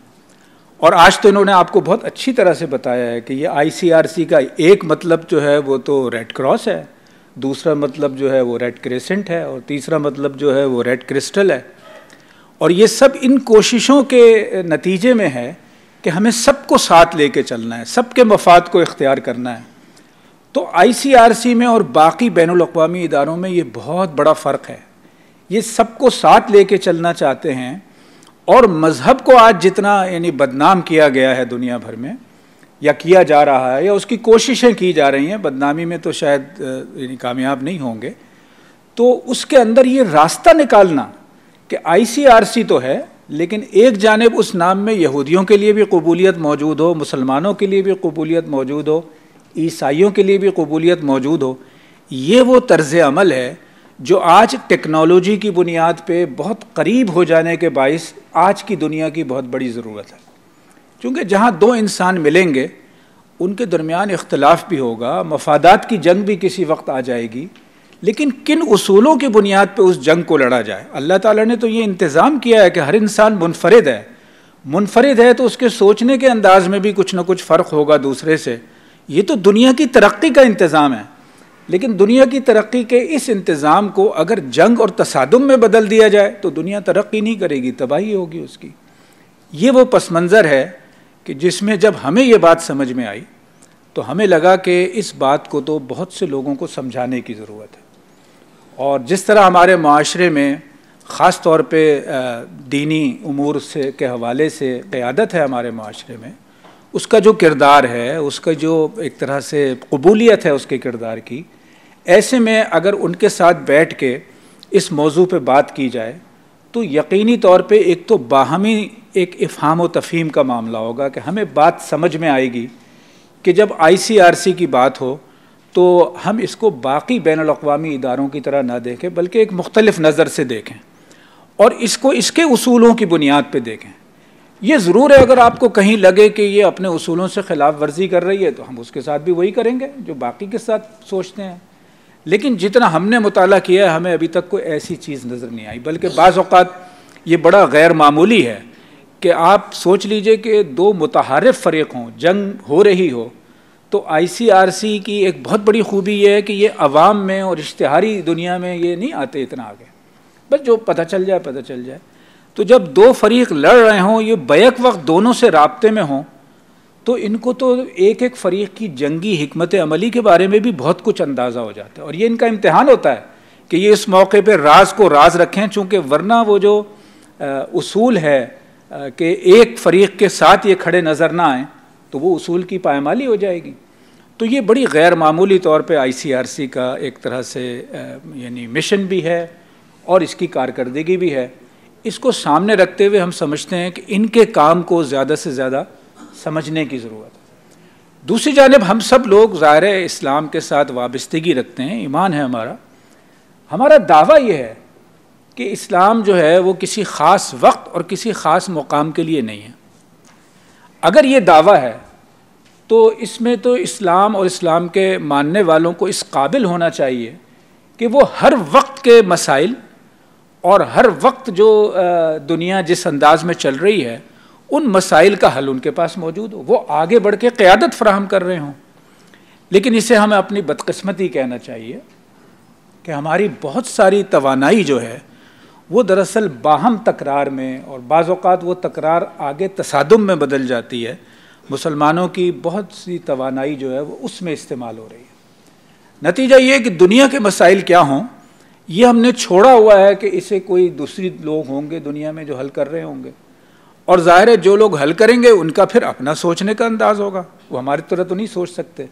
और आज तो इन्होंने आपको बहुत अच्छी तरह से बताया है कि ये आईसीआरसी का एक मतलब जो है वो तो रेड क्रॉस है दूसरा मतलब जो है वो रेड क्रेसेंट है और तीसरा मतलब जो है वो रेड क्रिस्टल है और ये सब इन कोशिशों के नतीजे में है कि हमें सबको साथ लेके चलना है सबके मफाद को इख्तियार करना है तो आईसीआरसी में और बाकी बैन अवी इदारों में ये बहुत बड़ा फ़र्क है ये सबको साथ लेके चलना चाहते हैं और मज़हब को आज जितना यानी बदनाम किया गया है दुनिया भर में या किया जा रहा है या उसकी कोशिशें की जा रही हैं बदनामी में तो शायद यानी कामयाब नहीं होंगे तो उसके अंदर ये रास्ता निकालना कि आईसीआरसी तो है लेकिन एक जानब उस नाम में यहूदियों के लिए भी कबूलियत मौजूद हो मुसलमानों के लिए भी कबूलियत मौजूद हो ईसाइयों के लिए भी कबूलियत मौजूद हो ये वो तर्ज अमल है जो आज टेक्नोलॉजी की बुनियाद पे बहुत करीब हो जाने के बायस आज की दुनिया की बहुत बड़ी ज़रूरत है क्योंकि जहाँ दो इंसान मिलेंगे उनके दरमियान इख्तलाफ भी होगा मफादात की जंग भी किसी वक्त आ जाएगी लेकिन किन असूलों की बुनियाद पर उस जंग को लड़ा जाए अल्लाह ताला ने तो ये इंतज़ाम किया है कि हर इंसान मुनफरद है मुनफरद है तो उसके सोचने के अंदाज में भी कुछ ना कुछ फ़र्क होगा दूसरे से ये तो दुनिया की तरक्की का इंतज़ाम है लेकिन दुनिया की तरक्की के इस इंतज़ाम को अगर जंग और तसादम में बदल दिया जाए तो दुनिया तरक्की नहीं करेगी तबाही होगी उसकी ये वो पस मंज़र है कि जिसमें जब हमें ये बात समझ में आई तो हमें लगा कि इस बात को तो बहुत से लोगों को समझाने की ज़रूरत है और जिस तरह हमारे माशरे में ख़ास तौर पे दीनी उमूर से के हवाले से क़्यादत है हमारे माशरे में उसका जो किरदार है उसका जो एक तरह से कबूलियत है उसके किरदार की ऐसे में अगर उनके साथ बैठ के इस मौजू पे बात की जाए तो यकीनी तौर पे एक तो बाहमी एक इफ़ाम व तफीम का मामला होगा कि हमें बात समझ में आएगी कि जब आईसीआरसी की बात हो तो हम इसको बाकी बैन अवी इदारों की तरह ना देखें बल्कि एक मुख्तलफ नज़र से देखें और इसको इसके असूलों की बुनियाद पर देखें ये ज़रूर है अगर आपको कहीं लगे कि ये अपने असूलों से ख़िलाफ़ वर्जी कर रही है तो हम उसके साथ भी वही करेंगे जो बाकी के साथ सोचते हैं लेकिन जितना हमने मुताल किया है हमें अभी तक कोई ऐसी चीज़ नज़र नहीं आई बल्कि बाज़ात ये बड़ा गैर मामूली है कि आप सोच लीजिए कि दो मुतहारफ फ़रीक हों जंग हो रही हो तो आई सी आर सी की एक बहुत बड़ी खूबी यह है कि ये अवाम में और इश्तहारी दुनिया में ये नहीं आते इतना आगे बस जो पता चल जाए पता चल जाए तो जब दो फरीक लड़ रहे हों ये बैक वक्त दोनों से रबते में हों तो इनको तो एक एक फरीक की जंगी हमत अमली के बारे में भी बहुत कुछ अंदाज़ा हो जाता है और ये इनका इम्तहान होता है कि ये इस मौके पर राज को राज रखें चूँकि वरना वो जो आ, उसूल है कि एक फरीक के साथ ये खड़े नज़र ना आए तो वो उसूल की पायमाली हो जाएगी तो ये बड़ी गैर मामूली तौर पे आईसीआरसी का एक तरह से यानी मिशन भी है और इसकी कारकर्दगी भी है इसको सामने रखते हुए हम समझते हैं कि इनके काम को ज़्यादा से ज़्यादा समझने की ज़रूरत है दूसरी जानब हम सब लोग ज़ाहिर इस्लाम के साथ वाबस्तगी रखते हैं ईमान है हमारा हमारा दावा यह है कि इस्लाम जो है वो किसी ख़ास वक्त और किसी ख़ास मुकाम के लिए नहीं है अगर ये दावा है तो इसमें तो इस्लाम और इस्लाम के मानने वालों को इस काबिल होना चाहिए कि वो हर वक्त के मसाइल और हर वक्त जो दुनिया जिस अंदाज में चल रही है उन मसाइल का हल उनके पास मौजूद हो वो आगे बढ़ के क़्यादत फ्राहम कर रहे हों लेकिन इसे हमें अपनी बदकस्मती कहना चाहिए कि हमारी बहुत सारी तोानाई जो है वो दरअसल बाहम तकरार में और बाज़ात वो तकरार आगे तसादम में बदल जाती है मुसलमानों की बहुत सी तोानाई जो है वो उसमें इस्तेमाल हो रही है नतीजा ये कि दुनिया के मसाइल क्या हों ये हमने छोड़ा हुआ है कि इसे कोई दूसरी लोग होंगे दुनिया में जो हल कर रहे होंगे और ज़ाहिर है जो लोग हल करेंगे उनका फिर अपना सोचने का अंदाज होगा वो हमारी तरह तो नहीं सोच सकते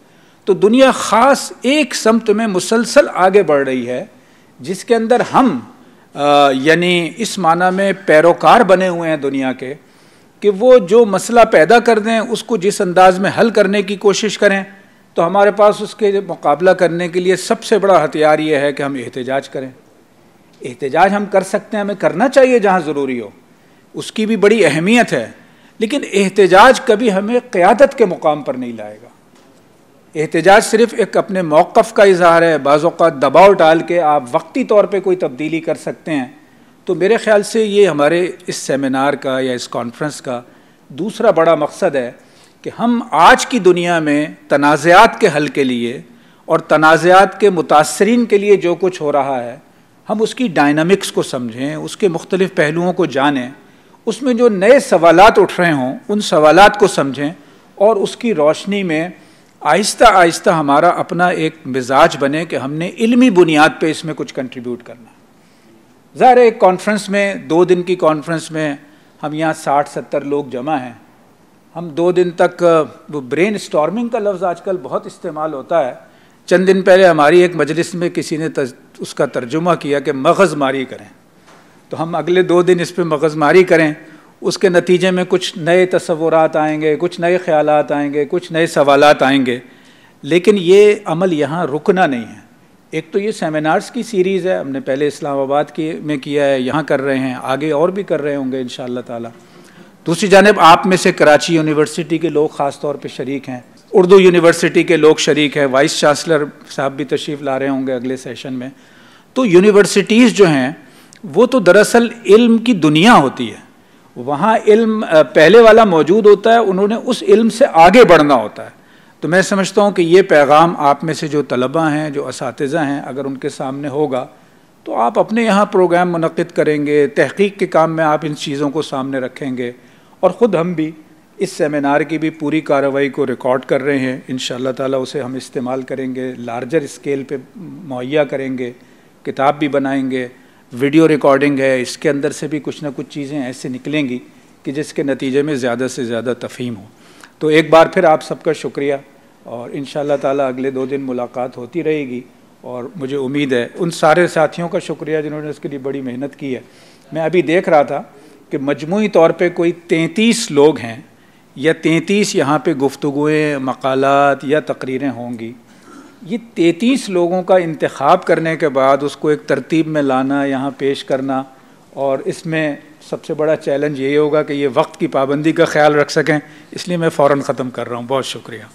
तो दुनिया ख़ास एक समत में मुसलसल आगे बढ़ रही है जिसके अंदर हम यानी इस माना में पैरोकार बने हुए हैं दुनिया के कि वो जो मसला पैदा कर दें उसको जिस अंदाज में हल करने की कोशिश करें तो हमारे पास उसके मुकाबला करने के लिए सबसे बड़ा हथियार ये है कि हम एहतजाज करें एहतजाज हम कर सकते हैं हमें करना चाहिए जहाँ ज़रूरी हो उसकी भी बड़ी अहमियत है लेकिन एहतजाज कभी हमें क़्यादत के मुकाम पर नहीं लाएगा एहतजाज सिर्फ एक अपने मौक़ का इजहार है बाज़ात दबाव डाल के आप वक्ती तौर पर कोई तब्दीली कर सकते हैं तो मेरे ख़्याल से ये हमारे इस सेमिनार का या इस कॉन्फ्रेंस का दूसरा बड़ा मकसद है कि हम आज की दुनिया में तनाज़ात के हल के लिए और तनाज़ात के मुतासरीन के लिए जो कुछ हो रहा है हम उसकी डायनमिक्स को समझें उसके मुख्तलिफ़ पहलुओं को जानें उसमें जो नए सवालत उठ रहे हों उन सवालत को समझें और उसकी रोशनी में आहिस्ता आहिस्ता हमारा अपना एक मिजाज बने कि हमने इल्मी बुनियाद पे इसमें कुछ कंट्रीब्यूट करना ज़ाहिर एक कॉन्फ्रेंस में दो दिन की कॉन्फ्रेंस में हम यहाँ साठ सत्तर लोग जमा हैं हम दो दिन तक वो ब्रेन स्टॉर्मिंग का लफ्ज़ आजकल बहुत इस्तेमाल होता है चंद दिन पहले हमारी एक मजलिस में किसी ने तज, उसका तर्जुमा किया कि मगज़मारी करें तो हम अगले दो दिन इस पर मगज़मारी करें उसके नतीजे में कुछ नए तस्वुरात आएंगे कुछ नए ख्याल आएंगे कुछ नए सवाल आएंगे लेकिन ये अमल यहाँ रुकना नहीं है एक तो ये सेमिनार्स की सीरीज़ है हमने पहले इस्लामाबाद की में किया है यहाँ कर रहे हैं आगे और भी कर रहे होंगे इन शाह ताला दूसरी जानब आप में से कराची यूनिवर्सिटी के लोग ख़ास तौर पर शरीक हैं उर्दू यूनिवर्सिटी के लोग शरीक हैं वाइस चांसलर साहब भी तशरीफ़ ला रहे होंगे अगले सेशन में तो यूनिवर्सिटीज़ जो हैं वो तो दरअसल इल्म की दुनिया होती है वहाँ इल्म पहले वाला मौजूद होता है उन्होंने उस इल्म से आगे बढ़ना होता है तो मैं समझता हूँ कि ये पैगाम आप में से जो तलबा हैं जो इस हैं अगर उनके सामने होगा तो आप अपने यहाँ प्रोग्राम मनद करेंगे तहकीक के काम में आप इन चीज़ों को सामने रखेंगे और ख़ुद हम भी इस सेमिनार की भी पूरी कार्रवाई को रिकॉर्ड कर रहे हैं इन ताला उसे हम इस्तेमाल करेंगे लार्जर स्केल पे मुहैया करेंगे किताब भी बनाएंगे वीडियो रिकॉर्डिंग है इसके अंदर से भी कुछ ना कुछ चीज़ें ऐसे निकलेंगी कि जिसके नतीजे में ज़्यादा से ज़्यादा तफहीम हो तो एक बार फिर आप सबका शुक्रिया और इन ताला अगले दो दिन मुलाकात होती रहेगी और मुझे उम्मीद है उन सारे साथियों का शुक्रिया जिन्होंने इसके लिए बड़ी मेहनत की है मैं अभी देख रहा था कि मजमू तौर पर कोई तैंतीस लोग हैं या तैंतीस यहाँ पर गुफ्तगुएँ मकालत या तकरीरें होंगी ये तैतीस लोगों का इंतखब करने के बाद उसको एक तरतीब में लाना यहाँ पेश करना और इसमें सबसे बड़ा चैलेंज यही होगा कि ये वक्त की पाबंदी का ख्याल रख सकें इसलिए मैं फ़ौर ख़त्म कर रहा हूँ बहुत शुक्रिया